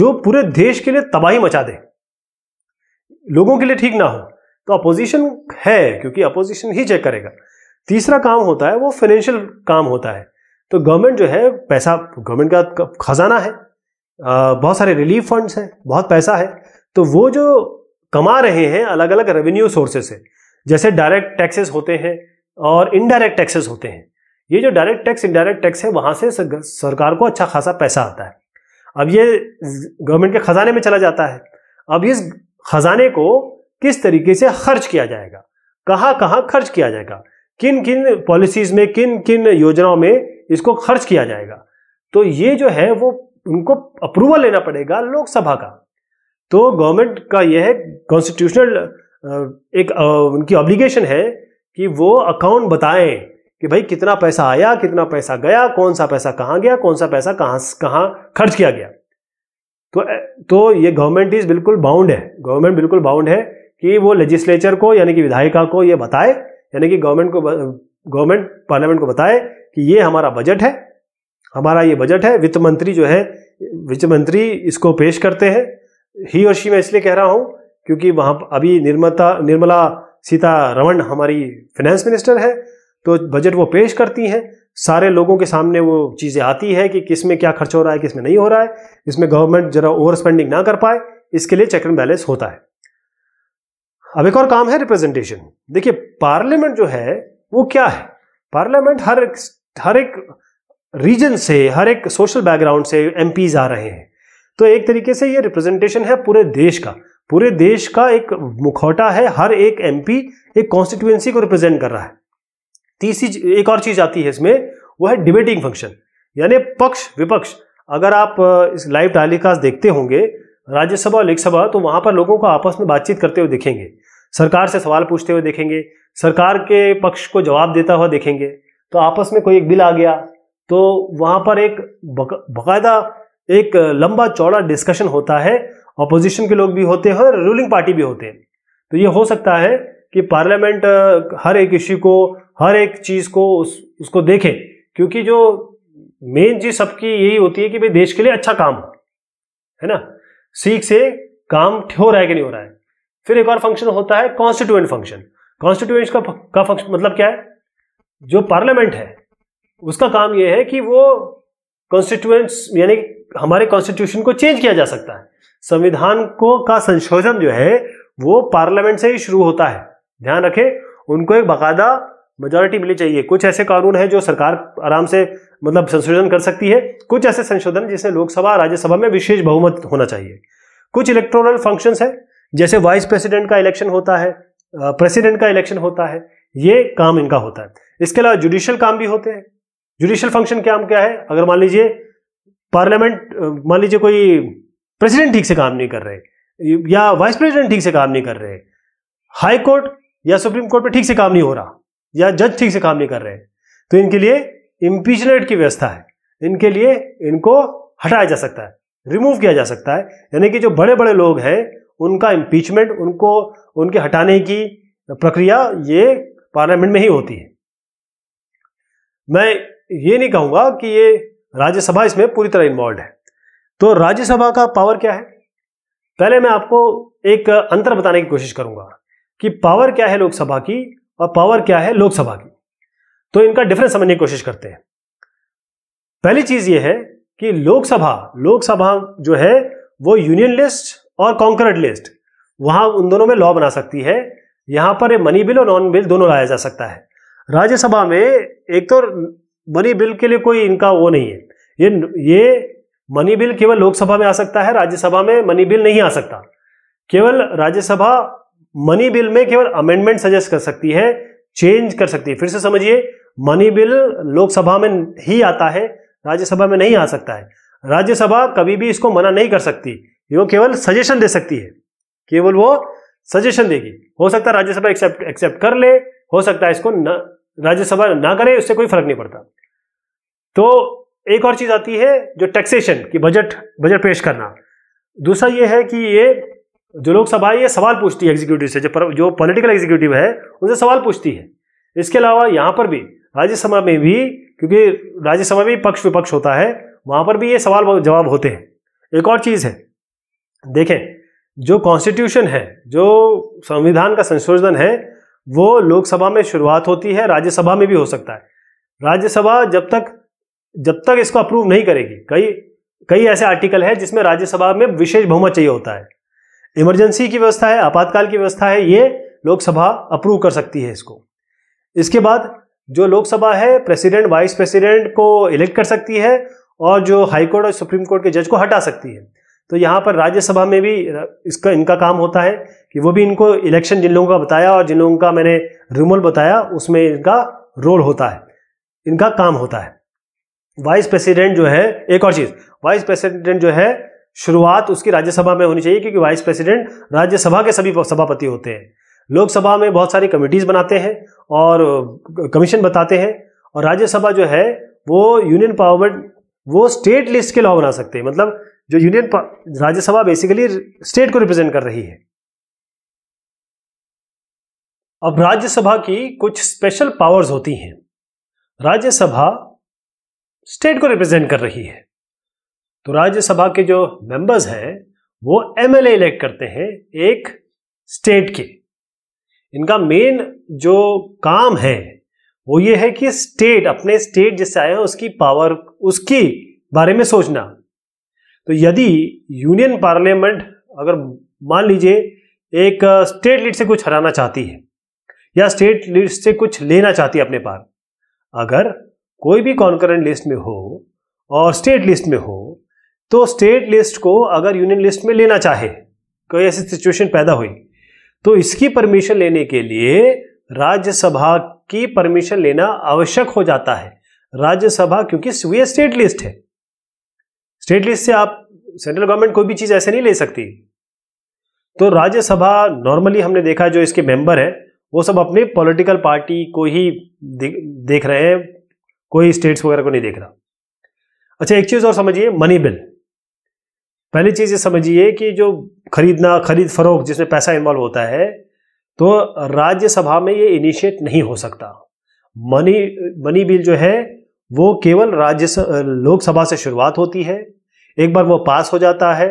जो पूरे देश के लिए तबाही मचा दे लोगों के लिए ठीक ना हो तो अपोजिशन है क्योंकि अपोजिशन ही चेक करेगा तीसरा काम होता है वो फाइनेंशियल काम होता है तो गवर्नमेंट जो है पैसा गवर्नमेंट का खजाना है बहुत सारे रिलीफ फंड्स हैं बहुत पैसा है तो वो जो कमा रहे हैं अलग अलग रेवेन्यू सोर्सेस से जैसे डायरेक्ट टैक्सेस होते हैं और इनडायरेक्ट टैक्सेस होते हैं ये जो डायरेक्ट टैक्स इनडायरेक्ट टैक्स है वहाँ से सरकार को अच्छा खासा पैसा आता है अब ये गवर्नमेंट के खजाने में चला जाता है अब इस खजाने को किस तरीके से खर्च किया जाएगा कहाँ कहाँ खर्च किया जाएगा किन किन पॉलिसीज में किन किन योजनाओं में इसको खर्च किया जाएगा तो ये जो है वो उनको अप्रूवल लेना पड़ेगा लोकसभा का तो गवर्नमेंट का यह है कॉन्स्टिट्यूशनल एक उनकी ऑब्लिगेशन है कि वो अकाउंट बताएं कि भाई कितना पैसा आया कितना पैसा गया कौन सा पैसा कहाँ गया कौन सा पैसा कहां कहाँ खर्च किया गया तो तो ये गवर्नमेंट इज बिल्कुल बाउंड है गवर्नमेंट बिल्कुल बाउंड है कि वो लेजिस्लेचर को यानी कि विधायिका को ये बताए यानी कि गवर्नमेंट को गवर्नमेंट पार्लियामेंट को बताए कि ये हमारा बजट है हमारा ये बजट है वित्त मंत्री जो है वित्त मंत्री इसको पेश करते हैं ही और शी मैं इसलिए कह रहा हूँ क्योंकि वहाँ अभी निर्मता निर्मला सीतारमण हमारी फाइनेंस मिनिस्टर है तो बजट वो पेश करती हैं सारे लोगों के सामने वो चीज़ें आती है कि किस में क्या खर्च हो रहा है किस में नहीं हो रहा है इसमें गवर्नमेंट जरा ओवर स्पेंडिंग ना कर पाए इसके लिए चेक एंड बैलेंस होता है अब एक और काम है रिप्रेजेंटेशन देखिए पार्लियामेंट जो है वो क्या है पार्लियामेंट हर एक हर एक रीजन से हर एक सोशल बैकग्राउंड से एम आ रहे हैं तो एक तरीके से ये रिप्रेजेंटेशन है पूरे देश का पूरे देश का एक मुखौटा है हर एक एमपी एक कॉन्स्टिट्यूएंसी को रिप्रेजेंट कर रहा है तीसरी एक और चीज आती है इसमें वो है डिबेटिंग फंक्शन यानी पक्ष विपक्ष अगर आप इस लाइव टेलीकास्ट देखते होंगे राज्यसभा और लोकसभा तो वहां पर लोगों को आपस में बातचीत करते हुए देखेंगे सरकार से सवाल पूछते हुए देखेंगे सरकार के पक्ष को जवाब देता हुआ देखेंगे तो आपस में कोई एक बिल आ गया तो वहां पर एक बकायदा एक लंबा चौड़ा डिस्कशन होता है अपोजिशन के लोग भी होते हैं और रूलिंग पार्टी भी होते हैं तो ये हो सकता है कि पार्लियामेंट हर एक इश्यू को हर एक चीज़ को उस, उसको देखे क्योंकि जो मेन चीज सबकी यही होती है कि भाई देश के लिए अच्छा काम हो है ना सीख से काम हो रहा है कि नहीं हो रहा है फिर एक और फंक्शन होता है कॉन्स्टिट्यूएंट फंक्शन कॉन्स्टिट्यूएंट का का फंक्शन मतलब क्या है जो पार्लियामेंट है उसका काम यह है कि वो कॉन्स्टिट्यूएंट्स यानी हमारे कॉन्स्टिट्यूशन को चेंज किया जा सकता है संविधान को का संशोधन जो है वो पार्लियामेंट से ही शुरू होता है ध्यान रखें उनको एक बाकायदा मेजोरिटी मिलनी चाहिए कुछ ऐसे कानून है जो सरकार आराम से मतलब संशोधन कर सकती है कुछ ऐसे संशोधन जिसे लोकसभा राज्यसभा में विशेष बहुमत होना चाहिए कुछ इलेक्ट्रोनल फंक्शन है जैसे वाइस प्रेसिडेंट का इलेक्शन होता है प्रेसिडेंट का इलेक्शन होता है ये काम इनका होता है इसके अलावा जुडिशियल काम भी होते हैं जुडिशियल फंक्शन क्या क्या है अगर मान लीजिए पार्लियामेंट मान लीजिए कोई प्रेसिडेंट ठीक से काम नहीं कर रहे या वाइस प्रेसिडेंट ठीक से काम नहीं कर रहे हाई कोर्ट या सुप्रीम कोर्ट पे ठीक से काम नहीं हो रहा या जज ठीक से काम नहीं कर रहे तो इनके लिए इम्पीचमेंट की व्यवस्था है इनके लिए इनको हटाया जा सकता है रिमूव किया जा सकता है यानी कि जो बड़े बड़े लोग हैं उनका इम्पीचमेंट उनको उनके हटाने की प्रक्रिया ये पार्लियामेंट में ही होती है मैं ये नहीं कहूँगा कि ये राज्यसभा इसमें पूरी तरह इन्वॉल्व है तो राज्यसभा का पावर क्या है पहले मैं आपको एक अंतर बताने की कोशिश करूंगा कि पावर क्या है लोकसभा की और पावर क्या है लोकसभा की तो इनका डिफरेंस समझने की कोशिश करते हैं पहली चीज यह है कि लोकसभा लोकसभा जो है वो यूनियन लिस्ट और कॉन्करेंट लिस्ट वहां उन दोनों में लॉ बना सकती है यहां पर मनी बिल और नॉन बिल दोनों लाया जा सकता है राज्यसभा में एक तो मनी बिल के लिए कोई इनका वो नहीं है ये ये मनी बिल केवल लोकसभा में आ सकता है राज्यसभा में मनी बिल नहीं आ सकता केवल राज्यसभा मनी बिल में केवल अमेंडमेंट सजेस्ट कर सकती है चेंज कर सकती है फिर से समझिए मनी बिल लोकसभा में ही आता है राज्यसभा में नहीं आ सकता है राज्यसभा कभी भी इसको मना नहीं कर सकती वो केवल सजेशन दे सकती है केवल वो सजेशन देगी हो सकता है राज्यसभा एक्सेप्ट एक्सेप्ट कर ले हो सकता है इसको न राज्यसभा ना करे उससे कोई फर्क नहीं पड़ता तो एक और चीज आती है जो टैक्सेशन की बजट बजट पेश करना दूसरा ये है कि ये जो लोकसभा ये सवाल पूछती है एग्जीक्यूटिव से जो पर, जो पॉलिटिकल एग्जीक्यूटिव है उनसे सवाल पूछती है इसके अलावा यहाँ पर भी राज्यसभा में भी क्योंकि राज्यसभा में पक्ष विपक्ष होता है वहाँ पर भी ये सवाल जवाब होते हैं एक और चीज़ है देखें जो कॉन्स्टिट्यूशन है जो संविधान का संशोधन है वो लोकसभा में शुरुआत होती है राज्यसभा में भी हो सकता है राज्यसभा जब तक जब तक इसको अप्रूव नहीं करेगी कई कई ऐसे आर्टिकल है जिसमें राज्यसभा में विशेष बहुमत चाहिए होता है इमरजेंसी की व्यवस्था है आपातकाल की व्यवस्था है ये लोकसभा अप्रूव कर सकती है इसको इसके बाद जो लोकसभा है प्रेसिडेंट वाइस प्रेसिडेंट को इलेक्ट कर सकती है और जो हाईकोर्ट और सुप्रीम कोर्ट के जज को हटा सकती है तो यहाँ पर राज्यसभा में भी इसका इनका काम होता है कि वो भी इनको इलेक्शन जिन लोगों का बताया और जिन लोगों का मैंने रूमल बताया उसमें इनका रोल होता है इनका काम होता है वाइस प्रेसिडेंट जो है एक और चीज वाइस प्रेसिडेंट जो है शुरुआत उसकी राज्यसभा में होनी चाहिए क्योंकि वाइस प्रेसिडेंट राज्यसभा के सभी सभापति होते हैं लोकसभा में बहुत सारी कमिटीज बनाते हैं और कमीशन बताते हैं और राज्यसभा जो है वो यूनियन पावर वो स्टेट लिस्ट के लॉ बना सकते हैं मतलब जो यूनियन राज्यसभा बेसिकली स्टेट को रिप्रेजेंट कर रही है अब राज्यसभा की कुछ स्पेशल पावर्स होती हैं राज्यसभा स्टेट को रिप्रेजेंट कर रही है तो राज्यसभा के जो मेंबर्स हैं वो एमएलए इलेक्ट करते हैं एक स्टेट के इनका मेन जो काम है वो ये है कि स्टेट अपने स्टेट जिससे आए हैं उसकी पावर उसकी बारे में सोचना तो यदि यूनियन पार्लियामेंट अगर मान लीजिए एक स्टेट लीड से कुछ हराना चाहती है या स्टेट लीड से कुछ लेना चाहती है अपने पार अगर कोई भी कॉन्करेंट लिस्ट में हो और स्टेट लिस्ट में हो तो स्टेट लिस्ट को अगर यूनियन लिस्ट में लेना चाहे कोई ऐसी सिचुएशन पैदा हुई तो इसकी परमिशन लेने के लिए राज्यसभा की परमिशन लेना आवश्यक हो जाता है राज्यसभा क्योंकि वे स्टेट लिस्ट है स्टेट लिस्ट से आप सेंट्रल गवर्नमेंट कोई भी चीज ऐसे नहीं ले सकती तो राज्यसभा नॉर्मली हमने देखा जो इसके मेंबर हैं वो सब अपने पॉलिटिकल पार्टी को ही देख रहे हैं कोई स्टेट्स वगैरह को नहीं देख रहा अच्छा एक चीज़ और समझिए मनी बिल पहली चीज़ ये समझिए कि जो खरीदना खरीद फरोख जिसमें पैसा इन्वॉल्व होता है तो राज्यसभा में ये इनिशिएट नहीं हो सकता मनी मनी बिल जो है वो केवल राज्य लोकसभा से शुरुआत होती है एक बार वो पास हो जाता है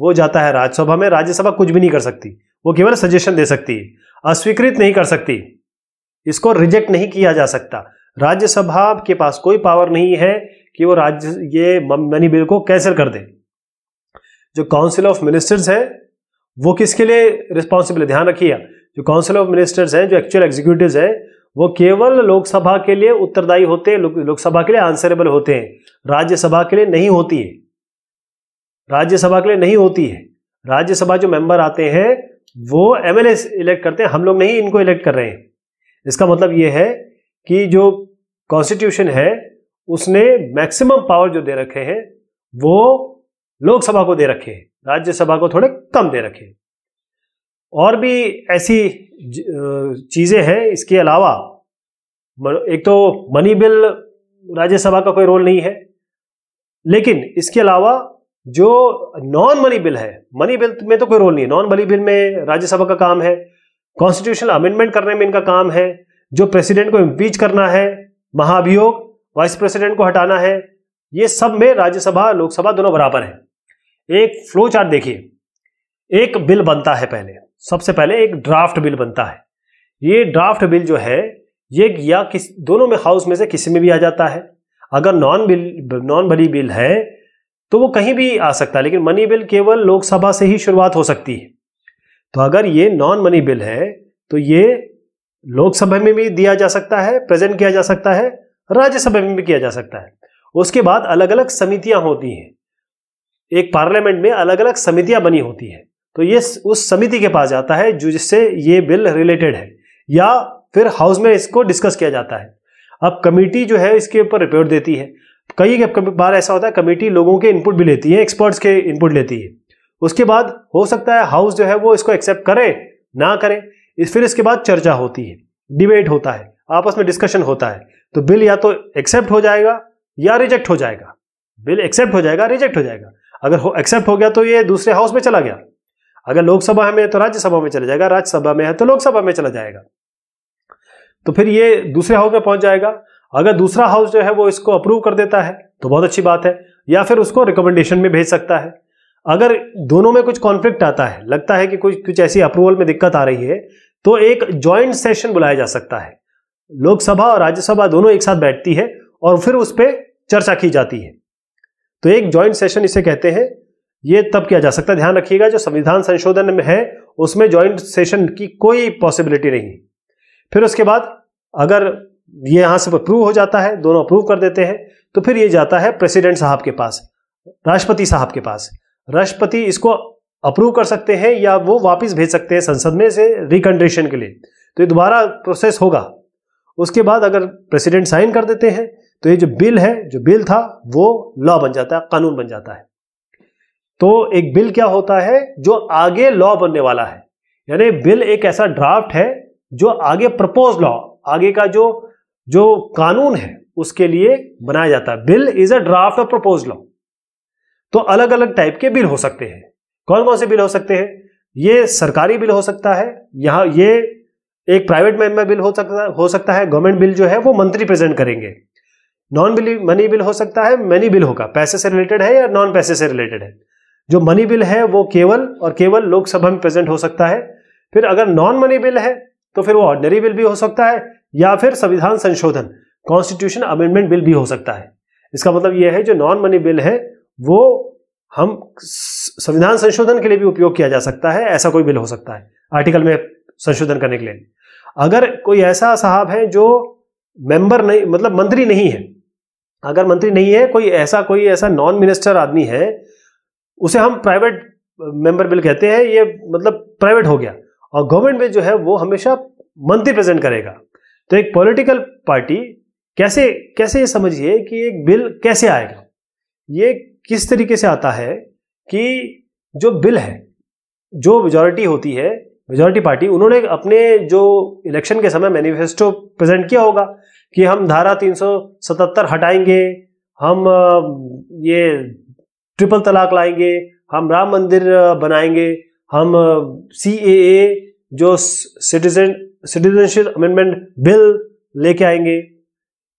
वो जाता है राज्यसभा में राज्यसभा कुछ भी नहीं कर सकती वो केवल सजेशन दे सकती है अस्वीकृत नहीं कर सकती इसको रिजेक्ट नहीं किया जा सकता राज्यसभा के पास कोई पावर नहीं है कि वो राज्य ये मनी बिल को कैंसिल कर दे जो काउंसिल ऑफ मिनिस्टर्स हैं वो किसके लिए रिस्पॉन्सिबल है ध्यान रखिए जो काउंसिल ऑफ मिनिस्टर्स हैं जो एक्चुअल एग्जीक्यूटिव है वो केवल लोकसभा के लिए उत्तरदायी होते हैं लोकसभा के लिए आंसरेबल होते हैं राज्यसभा के लिए नहीं होती है राज्यसभा के लिए नहीं होती है राज्यसभा जो मेंबर आते हैं वो एमएलए इलेक्ट करते हैं हम लोग नहीं इनको इलेक्ट कर रहे हैं इसका मतलब ये है कि जो कॉन्स्टिट्यूशन है उसने मैक्सिमम पावर जो दे रखे हैं वो लोकसभा को दे रखे हैं राज्यसभा को थोड़े कम दे रखे हैं और भी ऐसी चीज़ें हैं इसके अलावा एक तो मनी बिल राज्यसभा का कोई रोल नहीं है लेकिन इसके अलावा जो नॉन मनी बिल है मनी बिल में तो कोई रोल नहीं है नॉन मनी बिल में राज्यसभा का काम है कॉन्स्टिट्यूशनल अमेंडमेंट करने में इनका काम है जो प्रेसिडेंट को इम्पीच करना है महाभियोग वाइस प्रेसिडेंट को हटाना है ये सब में राज्यसभा लोकसभा दोनों बराबर है एक फ्लो चार्ट देखिए एक बिल बनता है पहले सबसे पहले एक ड्राफ्ट बिल बनता है ये ड्राफ्ट बिल जो है ये या किस दोनों में हाउस में से किसी में भी आ जाता है अगर non bill non money bill है तो वो कहीं भी आ सकता है लेकिन मनी बिल केवल लोकसभा से ही शुरुआत हो सकती है तो अगर ये नॉन मनी बिल है तो ये लोकसभा में भी दिया जा सकता है प्रेजेंट किया जा सकता है राज्यसभा में भी किया जा सकता है उसके बाद अलग अलग समितियां होती हैं एक पार्लियामेंट में अलग अलग समितियां बनी होती हैं तो ये उस समिति के पास जाता है जिससे ये बिल रिलेटेड है या फिर हाउस में इसको डिस्कस किया जाता है अब कमेटी जो है इसके ऊपर रिपोर्ट देती है कई बार ऐसा होता है कमेटी लोगों के इनपुट भी लेती है एक्सपर्ट्स के इनपुट लेती है उसके बाद हो सकता है हाउस जो है वो इसको एक्सेप्ट करे ना करे इस फिर इसके बाद चर्चा होती है डिबेट होता है आपस में डिस्कशन होता है तो बिल या तो एक्सेप्ट हो जाएगा या रिजेक्ट हो जाएगा बिल एक्सेप्ट हो जाएगा रिजेक्ट हो जाएगा अगर एक्सेप्ट हो गया तो ये दूसरे हाउस में चला गया अगर लोकसभा में है तो राज्यसभा में चला जाएगा राज्यसभा में है तो लोकसभा में चला जाएगा तो फिर ये दूसरे हाउस में पहुंच जाएगा अगर दूसरा हाउस जो है वो इसको अप्रूव कर देता है तो बहुत अच्छी बात है या फिर उसको रिकमेंडेशन में भेज सकता है अगर दोनों में कुछ कॉन्फ्लिक्ट आता है लगता है कि कुछ कुछ ऐसी अप्रूवल में दिक्कत आ रही है तो एक ज्वाइंट सेशन बुलाया जा सकता है लोकसभा और राज्यसभा दोनों एक साथ बैठती है और फिर उस पर चर्चा की जाती है तो एक ज्वाइंट सेशन इसे कहते हैं ये तब किया जा सकता है ध्यान रखिएगा जो संविधान संशोधन में है उसमें ज्वाइंट सेशन की कोई पॉसिबिलिटी नहीं है फिर उसके बाद अगर ये यहां से अप्रूव हो जाता है दोनों अप्रूव कर देते हैं तो फिर ये जाता है प्रेसिडेंट साहब के पास राष्ट्रपति साहब के पास राष्ट्रपति इसको अप्रूव कर सकते हैं या वो वापस भेज सकते हैं संसद में से रिकंडीशन के लिए तो ये दोबारा प्रोसेस होगा उसके बाद अगर प्रेसिडेंट साइन कर देते हैं तो ये जो बिल है जो बिल था वो लॉ बन जाता है कानून बन जाता है तो एक बिल क्या होता है जो आगे लॉ बनने वाला है यानी बिल एक ऐसा ड्राफ्ट है जो आगे प्रपोज लॉ आगे का जो जो कानून है उसके लिए बनाया जाता है bill is a draft of propose law तो अलग अलग टाइप के बिल हो सकते हैं कौन कौन से बिल हो सकते हैं ये सरकारी बिल हो सकता है यहां ये एक प्राइवेट मैन में बिल हो सकता हो सकता है गवर्नमेंट बिल जो है वो मंत्री प्रेजेंट करेंगे नॉन बिल मनी बिल हो सकता है मनी बिल होगा पैसे से रिलेटेड है या नॉन पैसे से रिलेटेड है जो मनी बिल है वो केवल और केवल लोकसभा में प्रेजेंट हो सकता है फिर अगर नॉन मनी बिल है तो फिर वो ऑर्डनरी बिल भी हो सकता है या फिर संविधान संशोधन कॉन्स्टिट्यूशन अमेंडमेंट बिल भी हो सकता है इसका मतलब यह है जो नॉन मनी बिल है वो हम संविधान संशोधन के लिए भी उपयोग किया जा सकता है ऐसा कोई बिल हो सकता है आर्टिकल में संशोधन करने के लिए अगर कोई ऐसा साहब है जो मेंबर नहीं मतलब मंत्री नहीं है अगर मंत्री नहीं है कोई ऐसा कोई ऐसा नॉन मिनिस्टर आदमी है उसे हम प्राइवेट मेंबर बिल कहते हैं ये मतलब प्राइवेट हो गया और गवर्नमेंट में जो है वो हमेशा मंत्री प्रेजेंट करेगा तो एक पॉलिटिकल पार्टी कैसे कैसे ये समझिए कि एक बिल कैसे आएगा ये किस तरीके से आता है कि जो बिल है जो मेजोरिटी होती है मेजोरिटी पार्टी उन्होंने अपने जो इलेक्शन के समय मैनिफेस्टो प्रेजेंट किया होगा कि हम धारा 377 हटाएंगे हम ये ट्रिपल तलाक लाएंगे हम राम मंदिर बनाएंगे हम सी ए जो सिटीजन सिटीजनशिप अमेंडमेंट बिल लेके आएंगे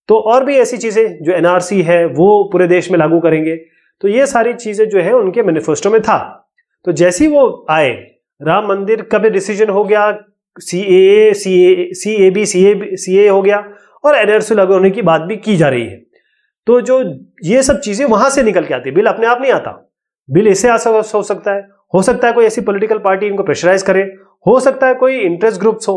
तो और भी ऐसी चीज़ें जो एनआरसी है वो पूरे देश में लागू करेंगे तो ये सारी चीजें जो है उनके मैनिफेस्टो में था तो जैसे ही वो आए राम मंदिर का भी डिसीजन हो गया सी ए सी ए सी ए बी सी ए सी ए हो गया और एनआरसी लागू होने की बात भी की जा रही है तो जो ये सब चीजें वहां से निकल के आती है बिल अपने आप नहीं आता बिल इससे हो सकता है हो सकता है कोई ऐसी पॉलिटिकल पार्टी इनको प्रेशराइज करे हो सकता है कोई इंटरेस्ट ग्रुप्स हो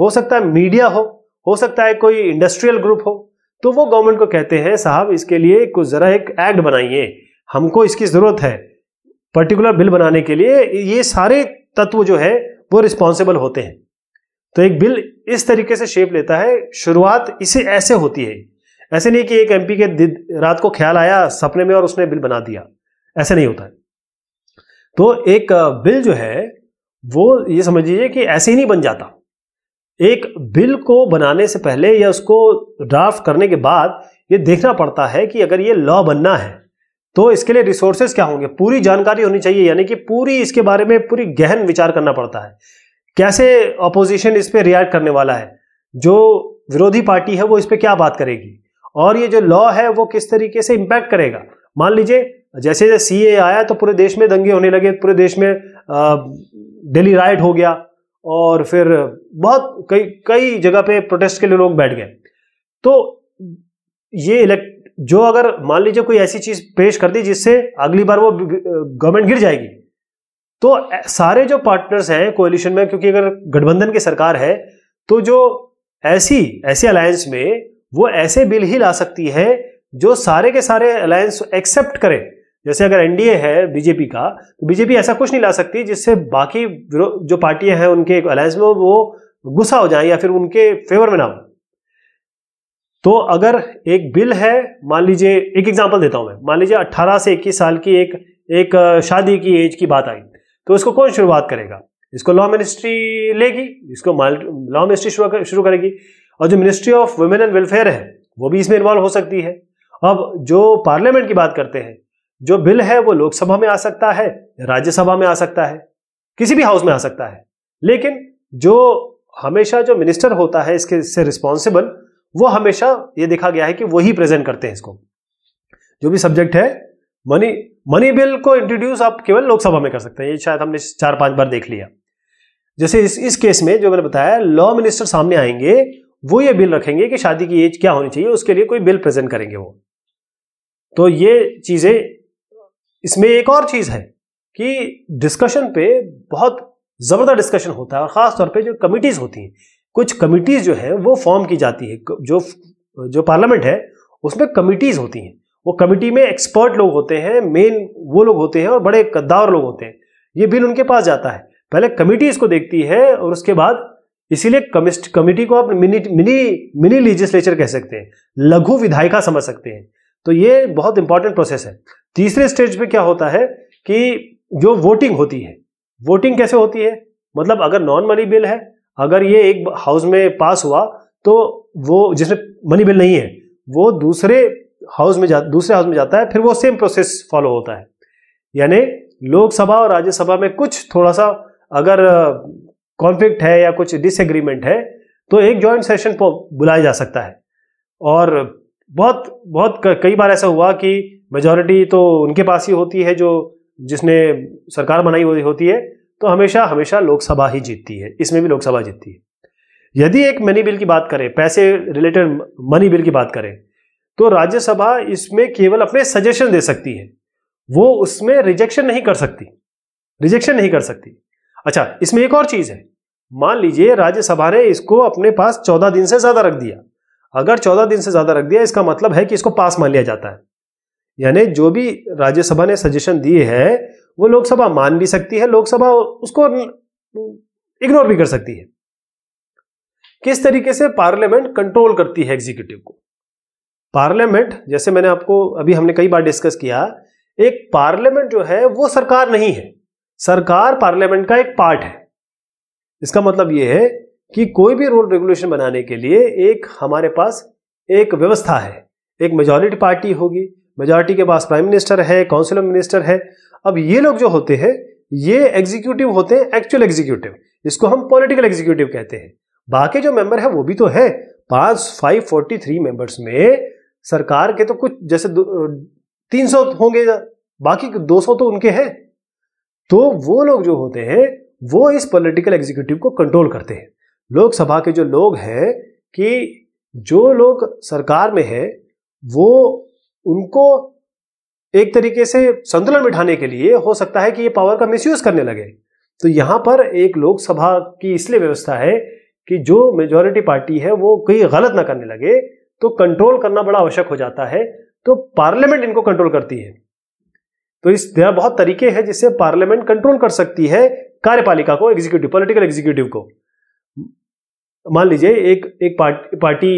हो सकता है मीडिया हो हो सकता है कोई इंडस्ट्रियल ग्रुप हो तो वो गवर्नमेंट को कहते हैं साहब इसके लिए कुछ जरा एक एक्ट बनाइए हमको इसकी ज़रूरत है पर्टिकुलर बिल बनाने के लिए ये सारे तत्व जो है वो रिस्पॉन्सिबल होते हैं तो एक बिल इस तरीके से शेप लेता है शुरुआत इसे ऐसे होती है ऐसे नहीं कि एक एमपी के रात को ख्याल आया सपने में और उसने बिल बना दिया ऐसे नहीं होता है तो एक बिल जो है वो ये समझिए कि ऐसे ही नहीं बन जाता एक बिल को बनाने से पहले या उसको ड्राफ्ट करने के बाद ये देखना पड़ता है कि अगर ये लॉ बनना है तो इसके लिए रिसोर्सेज क्या होंगे पूरी जानकारी होनी चाहिए यानी कि पूरी इसके बारे में पूरी गहन विचार करना पड़ता है कैसे अपोजिशन इस पर रिएक्ट करने वाला है जो विरोधी पार्टी है वो इस पर क्या बात करेगी और ये जो लॉ है वो किस तरीके से इम्पैक्ट करेगा मान लीजिए जैसे जैसे सी ए आया तो पूरे देश में दंगे होने लगे पूरे देश में डेली राइट हो गया और फिर बहुत कई कई जगह पे प्रोटेस्ट के लिए लोग बैठ गए तो ये इलेक्ट जो अगर मान लीजिए कोई ऐसी चीज पेश कर दी जिससे अगली बार वो गवर्नमेंट गिर जाएगी तो सारे जो पार्टनर्स हैं कोलिशन में क्योंकि अगर गठबंधन की सरकार है तो जो ऐसी ऐसे अलायंस में वो ऐसे बिल ही ला सकती है जो सारे के सारे अलायंस एक्सेप्ट करें जैसे अगर एनडीए है बीजेपी का तो बीजेपी ऐसा कुछ नहीं ला सकती जिससे बाकी जो पार्टियां हैं उनके अलायंस में वो गुस्सा हो जाए या फिर उनके फेवर में ना हो तो अगर एक बिल है मान लीजिए एक एग्जाम्पल देता हूं मैं मान लीजिए 18 से 21 साल की एक एक शादी की एज की बात आई तो इसको कौन शुरुआत करेगा इसको लॉ मिनिस्ट्री लेगी इसको लॉ मिनिस्ट्री शुरू करेगी और जो ministry of women and welfare है वो भी इसमें इन्वॉल्व हो सकती है अब जो पार्लियामेंट की बात करते हैं जो बिल है वो लोकसभा में आ सकता है राज्यसभा में आ सकता है किसी भी हाउस में आ सकता है लेकिन जो हमेशा जो मिनिस्टर होता है इसके से रिस्पॉन्सिबल वो हमेशा ये देखा गया है कि वही प्रेजेंट करते हैं इसको जो भी सब्जेक्ट है मनी मनी बिल को इंट्रोड्यूस आप केवल लोकसभा में कर सकते हैं ये शायद हमने चार पांच बार देख लिया जैसे इस इस केस में जो मैंने बताया लॉ मिनिस्टर सामने आएंगे वो ये बिल रखेंगे कि शादी की एज क्या होनी चाहिए उसके लिए कोई बिल प्रेजेंट करेंगे वो तो ये चीजें इसमें एक और चीज है कि डिस्कशन पे बहुत जबरदस्त डिस्कशन होता है और खासतौर पर पे जो कमिटीज होती हैं कुछ कमिटीज़ जो है वो फॉर्म की जाती है जो जो पार्लियामेंट है उसमें कमिटीज़ होती हैं वो कमिटी में एक्सपर्ट लोग होते हैं मेन वो लोग होते हैं और बड़े गद्दार लोग होते हैं ये बिल उनके पास जाता है पहले कमिटी इसको देखती है और उसके बाद इसीलिए कमिटी को आप मिनी मिनी मिनी लेजिस्लेचर कह सकते हैं लघु विधायिका समझ सकते हैं तो ये बहुत इंपॉर्टेंट प्रोसेस है तीसरे स्टेज पे क्या होता है कि जो वोटिंग होती है वोटिंग कैसे होती है मतलब अगर नॉन मनी बिल है अगर ये एक हाउस में पास हुआ तो वो जिसमें मनी बिल नहीं है वो दूसरे हाउस में जा दूसरे हाउस में जाता है फिर वो सेम प्रोसेस फॉलो होता है यानी लोकसभा और राज्यसभा में कुछ थोड़ा सा अगर कॉन्फ्लिक्ट है या कुछ डिसएग्रीमेंट है तो एक जॉइंट सेशन बुलाया जा सकता है और बहुत बहुत कई बार ऐसा हुआ कि मेजॉरिटी तो उनके पास ही होती है जो जिसने सरकार बनाई हुई होती है तो हमेशा हमेशा लोकसभा ही जीतती है इसमें भी लोकसभा जीतती है यदि एक मनी बिल की बात करें पैसे रिलेटेड मनी बिल की बात करें तो राज्यसभा इसमें केवल अपने सजेशन दे सकती है वो उसमें रिजेक्शन नहीं कर सकती रिजेक्शन नहीं कर सकती अच्छा इसमें एक और चीज है मान लीजिए राज्यसभा ने इसको अपने पास चौदह दिन से ज्यादा रख दिया अगर चौदह दिन से ज्यादा रख दिया इसका मतलब है कि इसको पास मान लिया जाता है यानी जो भी राज्यसभा ने सजेशन दिए है वो लोकसभा मान भी सकती है लोकसभा उसको इग्नोर भी कर सकती है किस तरीके से पार्लियामेंट कंट्रोल करती है एग्जीक्यूटिव को पार्लियामेंट जैसे मैंने आपको अभी हमने कई बार डिस्कस किया एक पार्लियामेंट जो है वो सरकार नहीं है सरकार पार्लियामेंट का एक पार्ट है इसका मतलब यह है कि कोई भी रूल रेगुलेशन बनाने के लिए एक हमारे पास एक व्यवस्था है एक मेजोरिटी पार्टी होगी मेजोरिटी के पास प्राइम मिनिस्टर है काउंसिल ऑफ मिनिस्टर है अब ये लोग जो होते हैं ये एग्जीक्यूटिव होते हैं एक्चुअल एग्जीक्यूटिव इसको हम पॉलिटिकल एग्जीक्यूटिव कहते हैं बाकी जो मेंबर है वो भी तो है पांच फाइव फोर्टी थ्री मेंबर्स में सरकार के तो कुछ जैसे तीन सौ होंगे बाकी दो सौ तो उनके हैं तो वो लोग जो होते हैं वो इस पॉलिटिकल एग्जीक्यूटिव को कंट्रोल करते हैं लोकसभा के जो लोग हैं कि जो लोग सरकार में है वो उनको एक तरीके से संतुलन बिठाने के लिए हो सकता है कि ये पावर का मिसयूज करने लगे तो यहां पर एक लोकसभा की इसलिए व्यवस्था है कि जो मेजोरिटी पार्टी है वो कहीं गलत ना करने लगे तो कंट्रोल करना बड़ा आवश्यक हो जाता है तो पार्लियामेंट इनको कंट्रोल करती है तो इस तरह बहुत तरीके हैं जिससे पार्लियामेंट कंट्रोल कर सकती है कार्यपालिका को एग्जीक्यूटिव पॉलिटिकल एग्जीक्यूटिव को मान लीजिए एक एक पार्टी पार्टी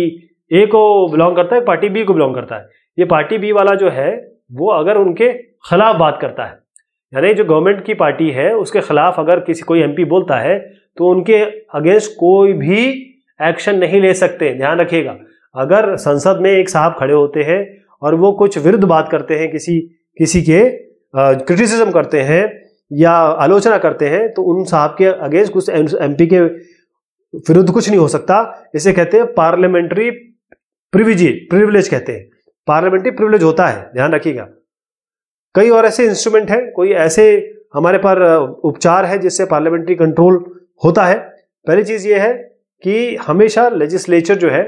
ए को बिलोंग करता है पार्टी बी को बिलोंग करता है ये पार्टी बी वाला जो है वो अगर उनके खिलाफ बात करता है यानी जो गवर्नमेंट की पार्टी है उसके खिलाफ अगर किसी कोई एमपी बोलता है तो उनके अगेंस्ट कोई भी एक्शन नहीं ले सकते ध्यान रखिएगा अगर संसद में एक साहब खड़े होते हैं और वो कुछ विरुद्ध बात करते हैं किसी किसी के क्रिटिसिज्म करते हैं या आलोचना करते हैं तो उन साहब के अगेंस्ट कुछ एम के विरुद्ध कुछ नहीं हो सकता इसे कहते हैं पार्लियामेंट्री प्रिविजी प्रिविलेज कहते हैं पार्लियामेंट्री प्रिविलेज होता है ध्यान रखिएगा कई और ऐसे इंस्ट्रूमेंट हैं कोई ऐसे हमारे पर उपचार है जिससे पार्लियामेंट्री कंट्रोल होता है पहली चीज़ ये है कि हमेशा लेजिस्लेचर जो है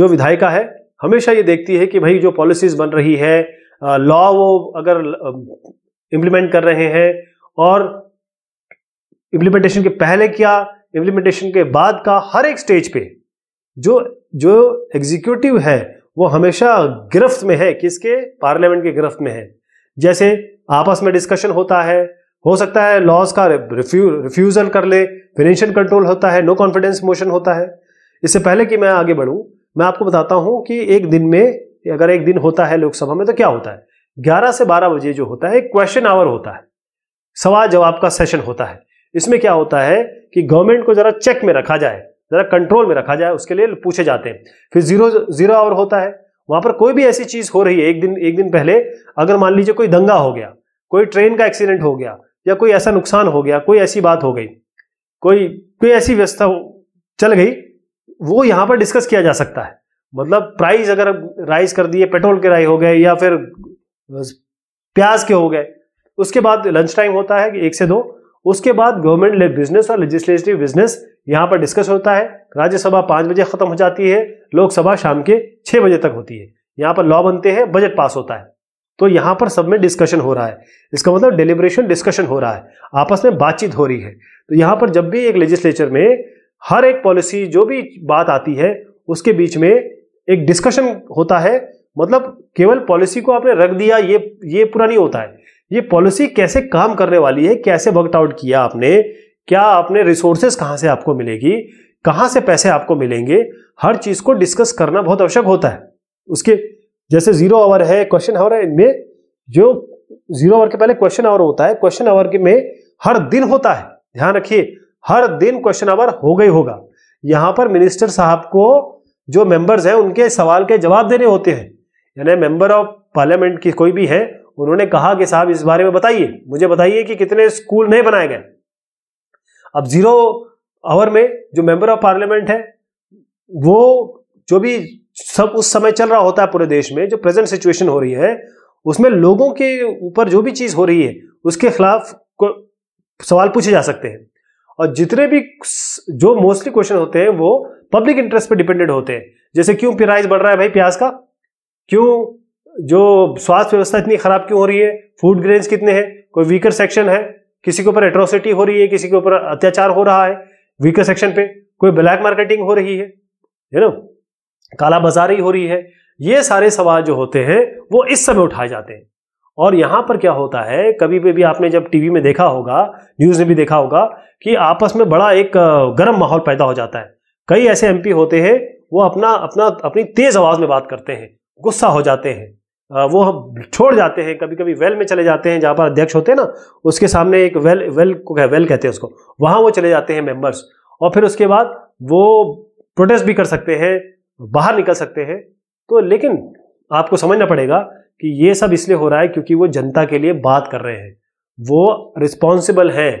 जो विधायिका है हमेशा ये देखती है कि भाई जो पॉलिसीज बन रही है लॉ वो अगर इम्प्लीमेंट कर रहे हैं और इम्प्लीमेंटेशन के पहले क्या इम्प्लीमेंटेशन के बाद का हर एक स्टेज पे जो जो एग्जीक्यूटिव है वो हमेशा गिरफ्त में है किसके पार्लियामेंट की गिरफ्त में है जैसे आपस में डिस्कशन होता है हो सकता है लॉज का रिफ्यू रिफ्यूजल कर ले फिनेंशियल कंट्रोल होता है नो कॉन्फिडेंस मोशन होता है इससे पहले कि मैं आगे बढ़ूं मैं आपको बताता हूं कि एक दिन में अगर एक दिन होता है लोकसभा में तो क्या होता है 11 से 12 बजे जो होता है क्वेश्चन आवर होता है सवाल जवाब का सेशन होता है इसमें क्या होता है कि गवर्नमेंट को जरा चेक में रखा जाए ज़रा कंट्रोल में रखा जाए उसके लिए पूछे जाते हैं फिर जीरो जीरो आवर होता है वहाँ पर कोई भी ऐसी चीज़ हो रही है एक दिन एक दिन पहले अगर मान लीजिए कोई दंगा हो गया कोई ट्रेन का एक्सीडेंट हो गया या कोई ऐसा नुकसान हो गया कोई ऐसी बात हो गई कोई कोई ऐसी व्यवस्था चल गई वो यहाँ पर डिस्कस किया जा सकता है मतलब प्राइस अगर राइज कर दिए पेट्रोल के राइज हो गए या फिर प्याज के हो गए उसके बाद लंच टाइम होता है कि एक से दो उसके बाद गवर्नमेंट ले बिजनेस और लेजिस्लेटिव बिजनेस यहाँ पर डिस्कस होता है राज्यसभा पाँच बजे खत्म हो जाती है लोकसभा शाम के छः बजे तक होती है यहाँ पर लॉ बनते हैं बजट पास होता है तो यहाँ पर सब में डिस्कशन हो रहा है इसका मतलब डिलिब्रेशन डिस्कशन हो रहा है आपस में बातचीत हो रही है तो यहाँ पर जब भी एक लेजिस्लेचर में हर एक पॉलिसी जो भी बात आती है उसके बीच में एक डिस्कशन होता है मतलब केवल पॉलिसी को आपने रख दिया ये ये पूरा नहीं होता है ये पॉलिसी कैसे काम करने वाली है कैसे वर्कआउट किया आपने क्या आपने रिसोर्सेस कहाँ से आपको मिलेगी कहाँ से पैसे आपको मिलेंगे हर चीज को डिस्कस करना बहुत आवश्यक होता है उसके जैसे जीरो आवर है क्वेश्चन आवर है इनमें जो जीरो आवर के पहले क्वेश्चन आवर होता है क्वेश्चन आवर के में हर दिन होता है ध्यान रखिए हर दिन क्वेश्चन आवर हो गई होगा यहां पर मिनिस्टर साहब को जो मेंबर्स हैं उनके सवाल के जवाब देने होते हैं यानी मेंबर ऑफ पार्लियामेंट की कोई भी है उन्होंने कहा कि साहब इस बारे में बताइए मुझे बताइए कि कितने स्कूल नहीं बनाए गए अब जीरो आवर में जो मेंबर ऑफ पार्लियामेंट है वो जो भी सब उस समय चल रहा होता है पूरे देश में जो प्रेजेंट सिचुएशन हो रही है उसमें लोगों के ऊपर जो भी चीज हो रही है उसके खिलाफ को सवाल पूछे जा सकते हैं और जितने भी जो मोस्टली क्वेश्चन होते हैं वो पब्लिक इंटरेस्ट पे डिपेंडेंट होते हैं जैसे क्यों प्राइस बढ़ रहा है भाई प्याज का क्यों जो स्वास्थ्य व्यवस्था इतनी खराब क्यों हो रही है फूड ग्रेन्स कितने हैं कोई वीकर सेक्शन है किसी के ऊपर एट्रोसिटी हो रही है किसी के ऊपर अत्याचार हो रहा है वीकर सेक्शन पे कोई ब्लैक मार्केटिंग हो रही है है ना काला बाजारी हो रही है ये सारे सवाल जो होते हैं वो इस समय उठाए जाते हैं और यहां पर क्या होता है कभी भी, भी आपने जब टीवी में देखा होगा न्यूज़ में भी देखा होगा कि आपस में बड़ा एक गर्म माहौल पैदा हो जाता है कई ऐसे एमपी होते हैं वो अपना अपना अपनी तेज़ आवाज़ में बात करते हैं गुस्सा हो जाते हैं वो हम छोड़ जाते हैं कभी कभी वेल में चले जाते हैं जहां पर अध्यक्ष होते हैं ना उसके सामने एक वेल वेल को कह वेल कहते हैं उसको वहां वो चले जाते हैं मेंबर्स और फिर उसके बाद वो प्रोटेस्ट भी कर सकते हैं बाहर निकल सकते हैं तो लेकिन आपको समझना पड़ेगा कि ये सब इसलिए हो रहा है क्योंकि वो जनता के लिए बात कर रहे हैं वो रिस्पॉन्सिबल हैं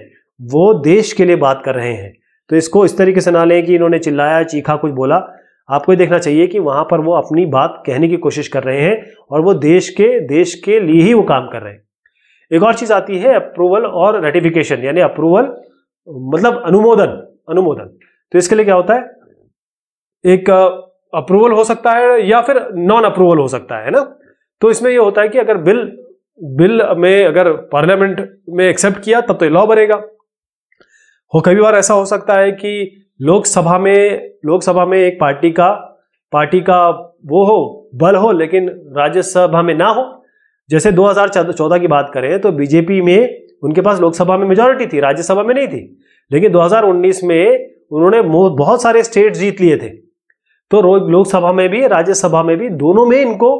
वो देश के लिए बात कर रहे हैं तो इसको इस तरीके से ना लें कि इन्होंने चिल्लाया चीखा कुछ बोला आपको देखना चाहिए कि वहाँ पर वो अपनी बात कहने की कोशिश कर रहे हैं और वो देश के देश के लिए ही वो काम कर रहे हैं एक और चीज़ आती है अप्रूवल और रेटिफिकेशन यानी अप्रूवल मतलब अनुमोदन अनुमोदन तो इसके लिए क्या होता है एक अप्रूवल uh, हो सकता है या फिर नॉन अप्रूवल हो सकता है ना तो इसमें यह होता है कि अगर बिल बिल में अगर पार्लियामेंट में एक्सेप्ट किया तब तो लॉ बनेगा हो कई बार ऐसा हो सकता है कि लोकसभा में लोकसभा में एक पार्टी का पार्टी का वो हो बल हो लेकिन राज्यसभा में ना हो जैसे 2014 की बात करें तो बीजेपी में उनके पास लोकसभा में मेजोरिटी थी राज्यसभा में नहीं थी लेकिन 2019 में उन्होंने बहुत सारे स्टेट जीत लिए थे तो लोकसभा में भी राज्यसभा में भी दोनों में इनको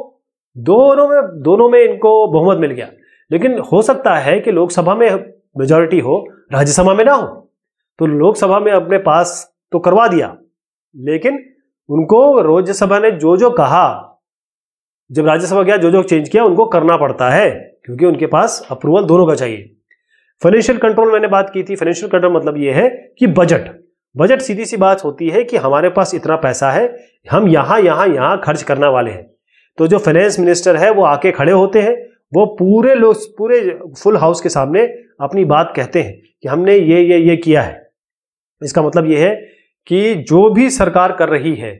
दोनों में दोनों में इनको बहुमत मिल गया लेकिन हो सकता है कि लोकसभा में मेजोरिटी हो राज्यसभा में ना हो तो लोकसभा में अपने पास तो करवा दिया लेकिन उनको राज्यसभा ने जो जो कहा जब राज्यसभा गया जो जो चेंज किया उनको करना पड़ता है क्योंकि उनके पास अप्रूवल दोनों का चाहिए फाइनेंशियल कंट्रोल मैंने बात की थी फाइनेंशियल कंट्रोल मतलब यह है कि बजट बजट सीधी सी बात होती है कि हमारे पास इतना पैसा है हम यहां यहां यहां खर्च करने वाले हैं तो जो फाइनेंस मिनिस्टर है वो आके खड़े होते हैं वो पूरे लोग पूरे फुल हाउस के सामने अपनी बात कहते हैं कि हमने ये ये ये किया है इसका मतलब ये है कि जो भी सरकार कर रही है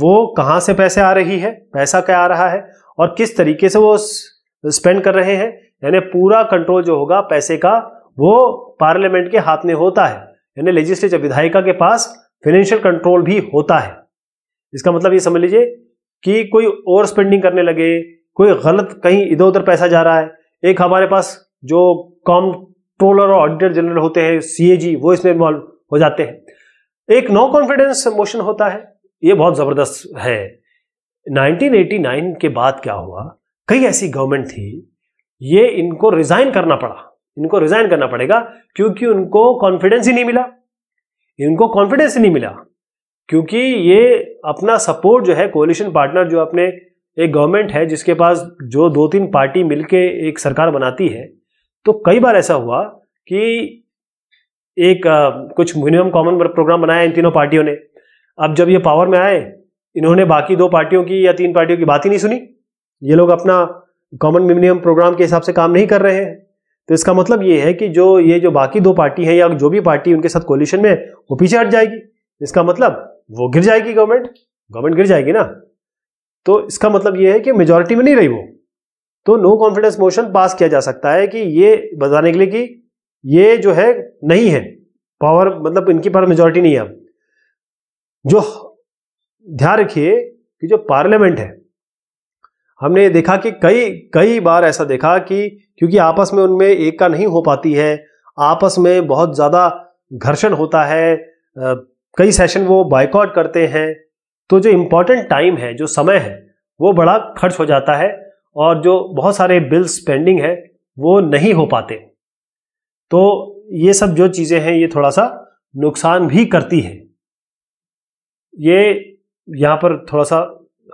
वो कहाँ से पैसे आ रही है पैसा क्या आ रहा है और किस तरीके से वो स्पेंड कर रहे हैं यानी पूरा कंट्रोल जो होगा पैसे का वो पार्लियामेंट के हाथ में होता है यानी लेजिस्लेचर विधायिका के पास फाइनेंशियल कंट्रोल भी होता है इसका मतलब ये समझ लीजिए कि कोई ओवर स्पेंडिंग करने लगे कोई गलत कहीं इधर उधर पैसा जा रहा है एक हमारे पास जो कंट्रोलर और ऑडिटर जनरल होते हैं सी वो इसमें इन्वॉल्व हो जाते हैं एक नो कॉन्फिडेंस मोशन होता है ये बहुत जबरदस्त है 1989 के बाद क्या हुआ कई ऐसी गवर्नमेंट थी ये इनको रिजाइन करना पड़ा इनको रिजाइन करना पड़ेगा क्योंकि उनको कॉन्फिडेंस ही नहीं मिला इनको कॉन्फिडेंस ही नहीं मिला क्योंकि ये अपना सपोर्ट जो है कोलिशन पार्टनर जो अपने एक गवर्नमेंट है जिसके पास जो दो तीन पार्टी मिलके एक सरकार बनाती है तो कई बार ऐसा हुआ कि एक आ, कुछ मिनिमम कॉमन प्रोग्राम बनाया इन तीनों पार्टियों ने अब जब ये पावर में आए इन्होंने बाकी दो पार्टियों की या तीन पार्टियों की बात ही नहीं सुनी ये लोग अपना कॉमन मिनिमम प्रोग्राम के हिसाब से काम नहीं कर रहे हैं तो इसका मतलब ये है कि जो ये जो बाकी दो पार्टी हैं या जो भी पार्टी उनके साथ कोलिशन में वो पीछे हट जाएगी इसका मतलब वो गिर जाएगी गवर्नमेंट गवर्नमेंट गिर जाएगी ना तो इसका मतलब ये है कि मेजोरिटी में नहीं रही वो तो नो कॉन्फिडेंस मोशन पास किया जा सकता है कि ये बताने के लिए कि ये जो है नहीं है पावर मतलब इनकी पावर मेजोरिटी नहीं है जो ध्यान रखिए कि जो पार्लियामेंट है हमने देखा कि कई कई बार ऐसा देखा कि क्योंकि आपस में उनमें एक का नहीं हो पाती है आपस में बहुत ज़्यादा घर्षण होता है कई सेशन वो बाइकआउट करते हैं तो जो इम्पोर्टेंट टाइम है जो समय है वो बड़ा खर्च हो जाता है और जो बहुत सारे बिल्स पेंडिंग है वो नहीं हो पाते तो ये सब जो चीज़ें हैं ये थोड़ा सा नुकसान भी करती है ये यहाँ पर थोड़ा सा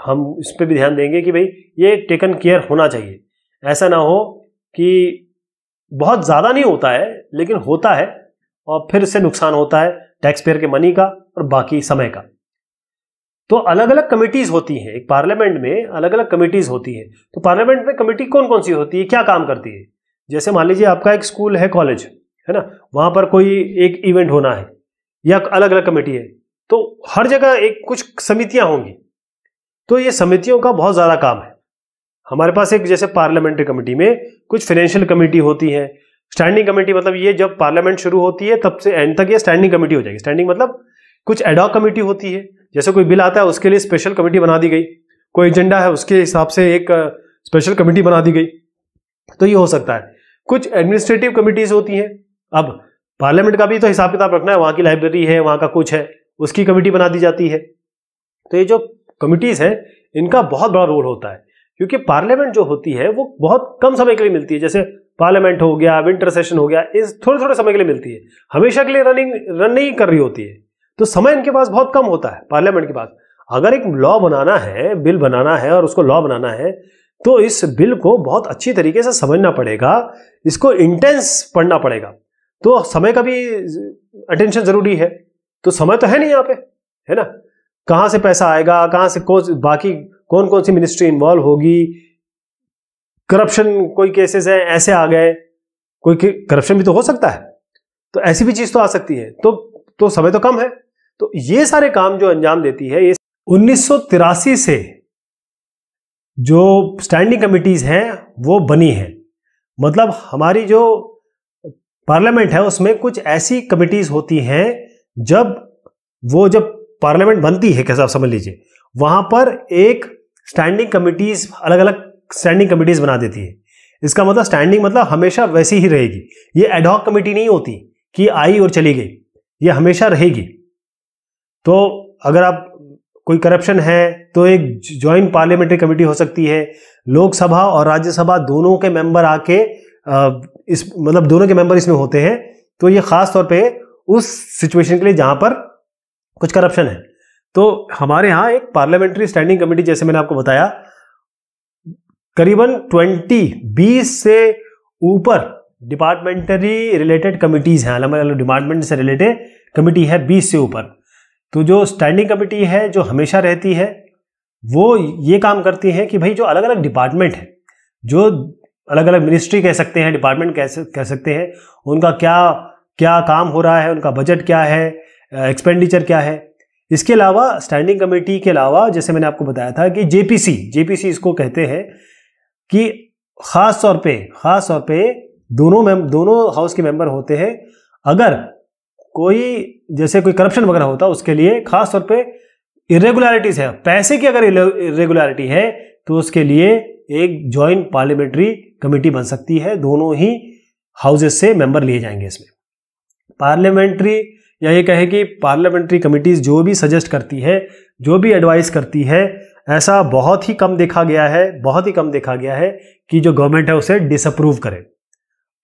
हम इस पर भी ध्यान देंगे कि भाई ये टेकन केयर होना चाहिए ऐसा ना हो कि बहुत ज़्यादा नहीं होता है लेकिन होता है और फिर से नुकसान होता है टैक्स पेयर के मनी का और बाकी समय का तो अलग अलग कमिटीज होती हैं एक पार्लियामेंट में अलग अलग कमिटीज़ होती हैं तो पार्लियामेंट में कमेटी कौन कौन सी होती है क्या काम करती है जैसे मान लीजिए आपका एक स्कूल है कॉलेज है ना वहाँ पर कोई एक इवेंट होना है या अलग अलग कमेटी है तो हर जगह एक कुछ समितियाँ होंगी तो ये समितियों का बहुत ज़्यादा काम है हमारे पास एक जैसे पार्लियामेंट्री कमेटी में कुछ फाइनेंशियल कमेटी होती है स्टैंडिंग कमेटी मतलब ये जब पार्लियामेंट शुरू होती है तब से एंड तक ये स्टैंडिंग कमेटी हो जाएगी स्टैंडिंग मतलब कुछ एडॉक कमेटी होती है जैसे कोई बिल आता है उसके लिए स्पेशल कमेटी बना दी गई कोई एजेंडा है उसके हिसाब से एक स्पेशल कमेटी बना दी गई तो ये हो सकता है कुछ एडमिनिस्ट्रेटिव कमिटीज होती हैं अब पार्लियामेंट का भी तो हिसाब किताब रखना है वहां की लाइब्रेरी है वहां का कुछ है उसकी कमेटी बना दी जाती है तो ये जो कमिटीज हैं इनका बहुत बड़ा रोल होता है क्योंकि पार्लियामेंट जो होती है वो बहुत कम समय के लिए मिलती है जैसे पार्लियामेंट हो गया विंटर सेशन हो गया इस थोड़े थोड़े समय के लिए मिलती है हमेशा के लिए रनिंग रन नहीं कर रही होती है तो समय इनके पास बहुत कम होता है पार्लियामेंट के पास अगर एक लॉ बनाना है बिल बनाना है और उसको लॉ बनाना है तो इस बिल को बहुत अच्छी तरीके से समझना पड़ेगा इसको इंटेंस पढ़ना पड़ेगा तो समय का भी अटेंशन जरूरी है तो समय तो है नहीं यहाँ पे है ना कहाँ से पैसा आएगा कहाँ से कौन बाकी कौन कौन सी मिनिस्ट्री इन्वॉल्व होगी करप्शन कोई केसेस हैं ऐसे आ गए कोई करप्शन भी तो हो सकता है तो ऐसी भी चीज़ तो आ सकती है तो तो समय तो कम है तो ये सारे काम जो अंजाम देती है ये उन्नीस से जो स्टैंडिंग कमिटीज हैं वो बनी हैं मतलब हमारी जो पार्लियामेंट है उसमें कुछ ऐसी कमिटीज होती हैं जब वो जब पार्लियामेंट बनती है कैसे आप समझ लीजिए वहां पर एक स्टैंडिंग कमिटीज अलग अलग स्टैंडिंग कमिटीज बना देती है इसका मतलब स्टैंडिंग मतलब हमेशा वैसी ही रहेगी ये एडहॉक कमेटी नहीं होती कि आई और चली गई ये हमेशा रहेगी तो अगर आप कोई करप्शन है तो एक ज्वाइंट पार्लियामेंट्री कमेटी हो सकती है लोकसभा और राज्यसभा दोनों के मेंबर आके इस मतलब दोनों के मेंबर इसमें होते हैं तो ये खास तौर पे उस सिचुएशन के लिए जहां पर कुछ करप्शन है तो हमारे यहाँ एक पार्लियामेंट्री स्टैंडिंग कमेटी जैसे मैंने आपको बताया करीबन ट्वेंटी बीस से ऊपर डिपार्टमेंटरी रिलेटेड कमिटीज हैं अलग अलग डिपार्टमेंट से रिलेटेड कमिटी है बीस से ऊपर तो जो स्टैंडिंग कमेटी है जो हमेशा रहती है वो ये काम करती है कि भाई जो अलग अलग डिपार्टमेंट है जो अलग अलग मिनिस्ट्री कह सकते हैं डिपार्टमेंट कह कह सकते हैं उनका क्या क्या काम हो रहा है उनका बजट क्या है एक्सपेंडिचर क्या है इसके अलावा स्टैंडिंग कमेटी के अलावा जैसे मैंने आपको बताया था कि जेपीसी जेपीसी इसको कहते हैं कि खास तौर पे खास तौर पे दोनों मेम दोनों हाउस के मेंबर होते हैं अगर कोई जैसे कोई करप्शन वगैरह होता है उसके लिए खास तौर पे इरेगुलरिटीज़ है पैसे की अगर इरेगुलरिटी है तो उसके लिए एक जॉइंट पार्लियामेंट्री कमेटी बन सकती है दोनों ही हाउसेस से मेंबर लिए जाएंगे इसमें पार्लियामेंट्री या ये कहे कि पार्लियामेंट्री कमेटीज़ जो भी सजेस्ट करती है जो भी एडवाइस करती है ऐसा बहुत ही कम देखा गया है बहुत ही कम देखा गया है कि जो गवर्नमेंट है उसे डिसअप्रूव करें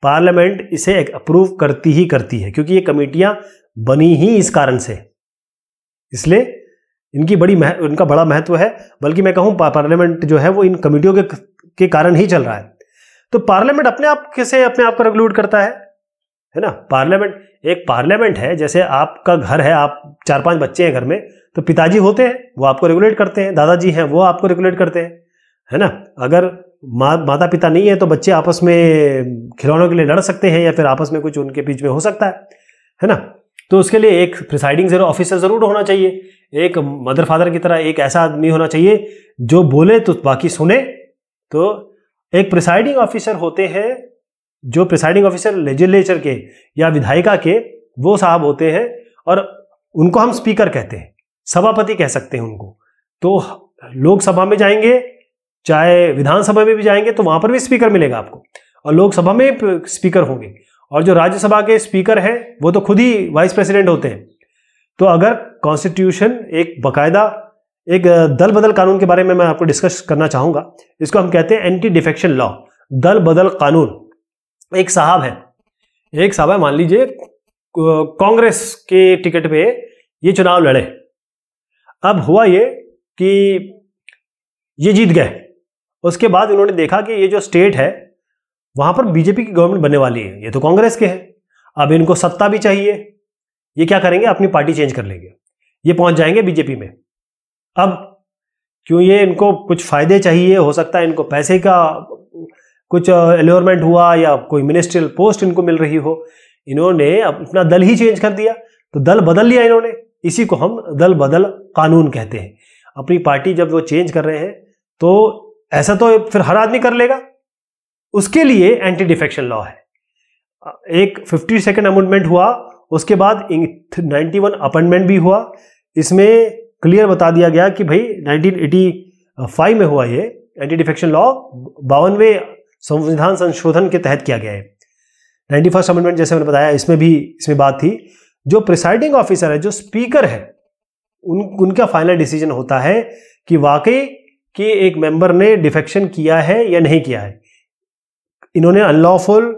पार्लियामेंट इसे अप्रूव करती ही करती है क्योंकि ये कमेटियां बनी ही इस कारण से इसलिए इनकी बड़ी मह इनका बड़ा महत्व है बल्कि मैं कहूं पार्लियामेंट जो है वो इन कमेटियों के के कारण ही चल रहा है तो पार्लियामेंट अपने आप कैसे अपने आप को रेगुलेट करता है है ना पार्लियामेंट एक पार्लियामेंट है जैसे आपका घर है आप चार पांच बच्चे हैं घर में तो पिताजी होते हैं वो आपको रेगुलेट करते हैं दादाजी हैं वो आपको रेगुलेट करते हैं है ना अगर माता पिता नहीं है तो बच्चे आपस में खिलौनों के लिए लड़ सकते हैं या फिर आपस में कुछ उनके बीच में हो सकता है है ना तो उसके लिए एक प्रिसाइडिंग जरूर ऑफिसर ज़रूर होना चाहिए एक मदर फादर की तरह एक ऐसा आदमी होना चाहिए जो बोले तो बाकी सुने तो एक प्रिसाइडिंग ऑफिसर होते हैं जो प्रिसाइडिंग ऑफिसर लेजिस्लेचर के या विधायिका के वो साहब होते हैं और उनको हम स्पीकर कहते हैं सभापति कह सकते हैं उनको तो लोकसभा में जाएंगे चाहे विधानसभा में भी जाएंगे तो वहां पर भी स्पीकर मिलेगा आपको और लोकसभा में स्पीकर होंगे और जो राज्यसभा के स्पीकर हैं वो तो खुद ही वाइस प्रेसिडेंट होते हैं तो अगर कॉन्स्टिट्यूशन एक बाकायदा एक दल बदल कानून के बारे में मैं आपको डिस्कस करना चाहूंगा इसको हम कहते हैं एंटी डिफेक्शन लॉ दल बदल कानून एक साहब है एक साहब है मान लीजिए कांग्रेस के टिकट पे ये चुनाव लड़े अब हुआ ये कि ये जीत गए उसके बाद उन्होंने देखा कि ये जो स्टेट है वहां पर बीजेपी की गवर्नमेंट बनने वाली है ये तो कांग्रेस के हैं अब इनको सत्ता भी चाहिए ये क्या करेंगे अपनी पार्टी चेंज कर लेंगे ये पहुंच जाएंगे बीजेपी में अब क्यों ये इनको कुछ फायदे चाहिए हो सकता है इनको पैसे का कुछ एलोरमेंट हुआ या कोई मिनिस्ट्रियल पोस्ट इनको मिल रही हो इन्होंने अपना दल ही चेंज कर दिया तो दल बदल लिया इन्होंने इसी को हम दल बदल कानून कहते हैं अपनी पार्टी जब वो चेंज कर रहे हैं तो ऐसा तो फिर हर आदमी कर लेगा उसके लिए एंटी डिफेक्शन लॉ है एक फिफ्टी सेकेंड अमेंडमेंट हुआ उसके बाद नाइन्टी वन अपॉइंटमेंट भी हुआ इसमें क्लियर बता दिया गया कि भाई 1985 में हुआ ये एंटी डिफेक्शन लॉ बावनवे संविधान संशोधन के तहत किया गया है नाइन्टी फर्स्ट अमेंडमेंट जैसे मैंने बताया इसमें भी इसमें बात थी जो प्रिसाइडिंग ऑफिसर है जो स्पीकर है उन उनका फाइनल डिसीजन होता है कि वाकई कि एक मेंबर ने डिफेक्शन किया है या नहीं किया है इन्होंने अनलॉफुल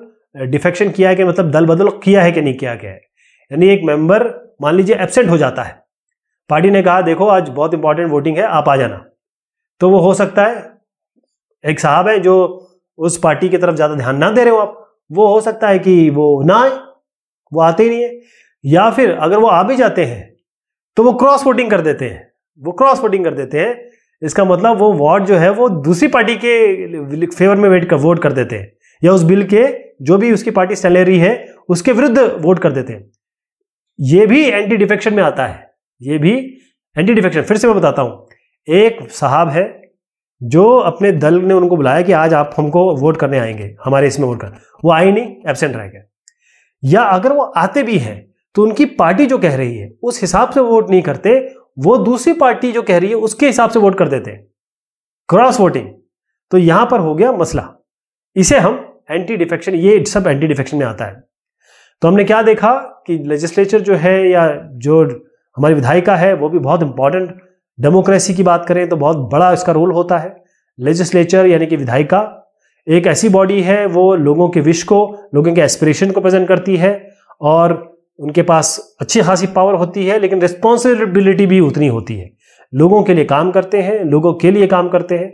डिफेक्शन किया है कि मतलब दल बदल किया है कि नहीं किया क्या है यानी एक मेंबर मान लीजिए एबसेंट हो जाता है पार्टी ने कहा देखो आज बहुत इंपॉर्टेंट वोटिंग है आप आ जाना तो वो हो सकता है एक साहब है जो उस पार्टी की तरफ ज़्यादा ध्यान ना दे रहे हो आप वो हो सकता है कि वो ना आए वो आते ही नहीं है या फिर अगर वो आ भी जाते हैं तो वो क्रॉस वोटिंग कर देते हैं वो क्रॉस वोटिंग कर देते हैं इसका मतलब वो वार्ड जो है वो दूसरी पार्टी के फेवर में वेट कर वोट कर देते हैं या उस बिल के जो भी उसकी पार्टी सैलरी है उसके विरुद्ध वोट कर देते हैं ये भी एंटी डिफेक्शन में आता है ये भी एंटी डिफेक्शन फिर से मैं बताता हूँ एक साहब है जो अपने दल ने उनको बुलाया कि आज आप हमको वोट करने आएंगे हमारे इसमें वोट कर वो आए नहीं एबसेंट रह गए या अगर वो आते भी हैं तो उनकी पार्टी जो कह रही है उस हिसाब से वोट नहीं करते वो दूसरी पार्टी जो कह रही है उसके हिसाब से वोट कर देते हैं क्रॉस वोटिंग तो यहां पर हो गया मसला इसे हम एंटी डिफेक्शन ये सब एंटी डिफेक्शन में आता है तो हमने क्या देखा कि लेजिस्लेचर जो है या जो हमारी विधायिका है वो भी बहुत इंपॉर्टेंट डेमोक्रेसी की बात करें तो बहुत बड़ा इसका रोल होता है लेजिस्लेचर यानी कि विधायिका एक ऐसी बॉडी है वो लोगों के विश को लोगों के एस्पिरेशन को प्रेजेंट करती है और उनके पास अच्छी खासी पावर होती है लेकिन रिस्पॉन्सिबिलिटी भी उतनी होती है लोगों के लिए काम करते हैं लोगों के लिए काम करते हैं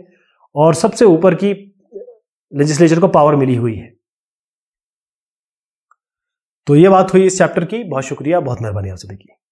और सबसे ऊपर की लेजिस्लेचर को पावर मिली हुई है तो ये बात हुई इस चैप्टर की बहुत शुक्रिया बहुत मेहरबानी आपसे देखिए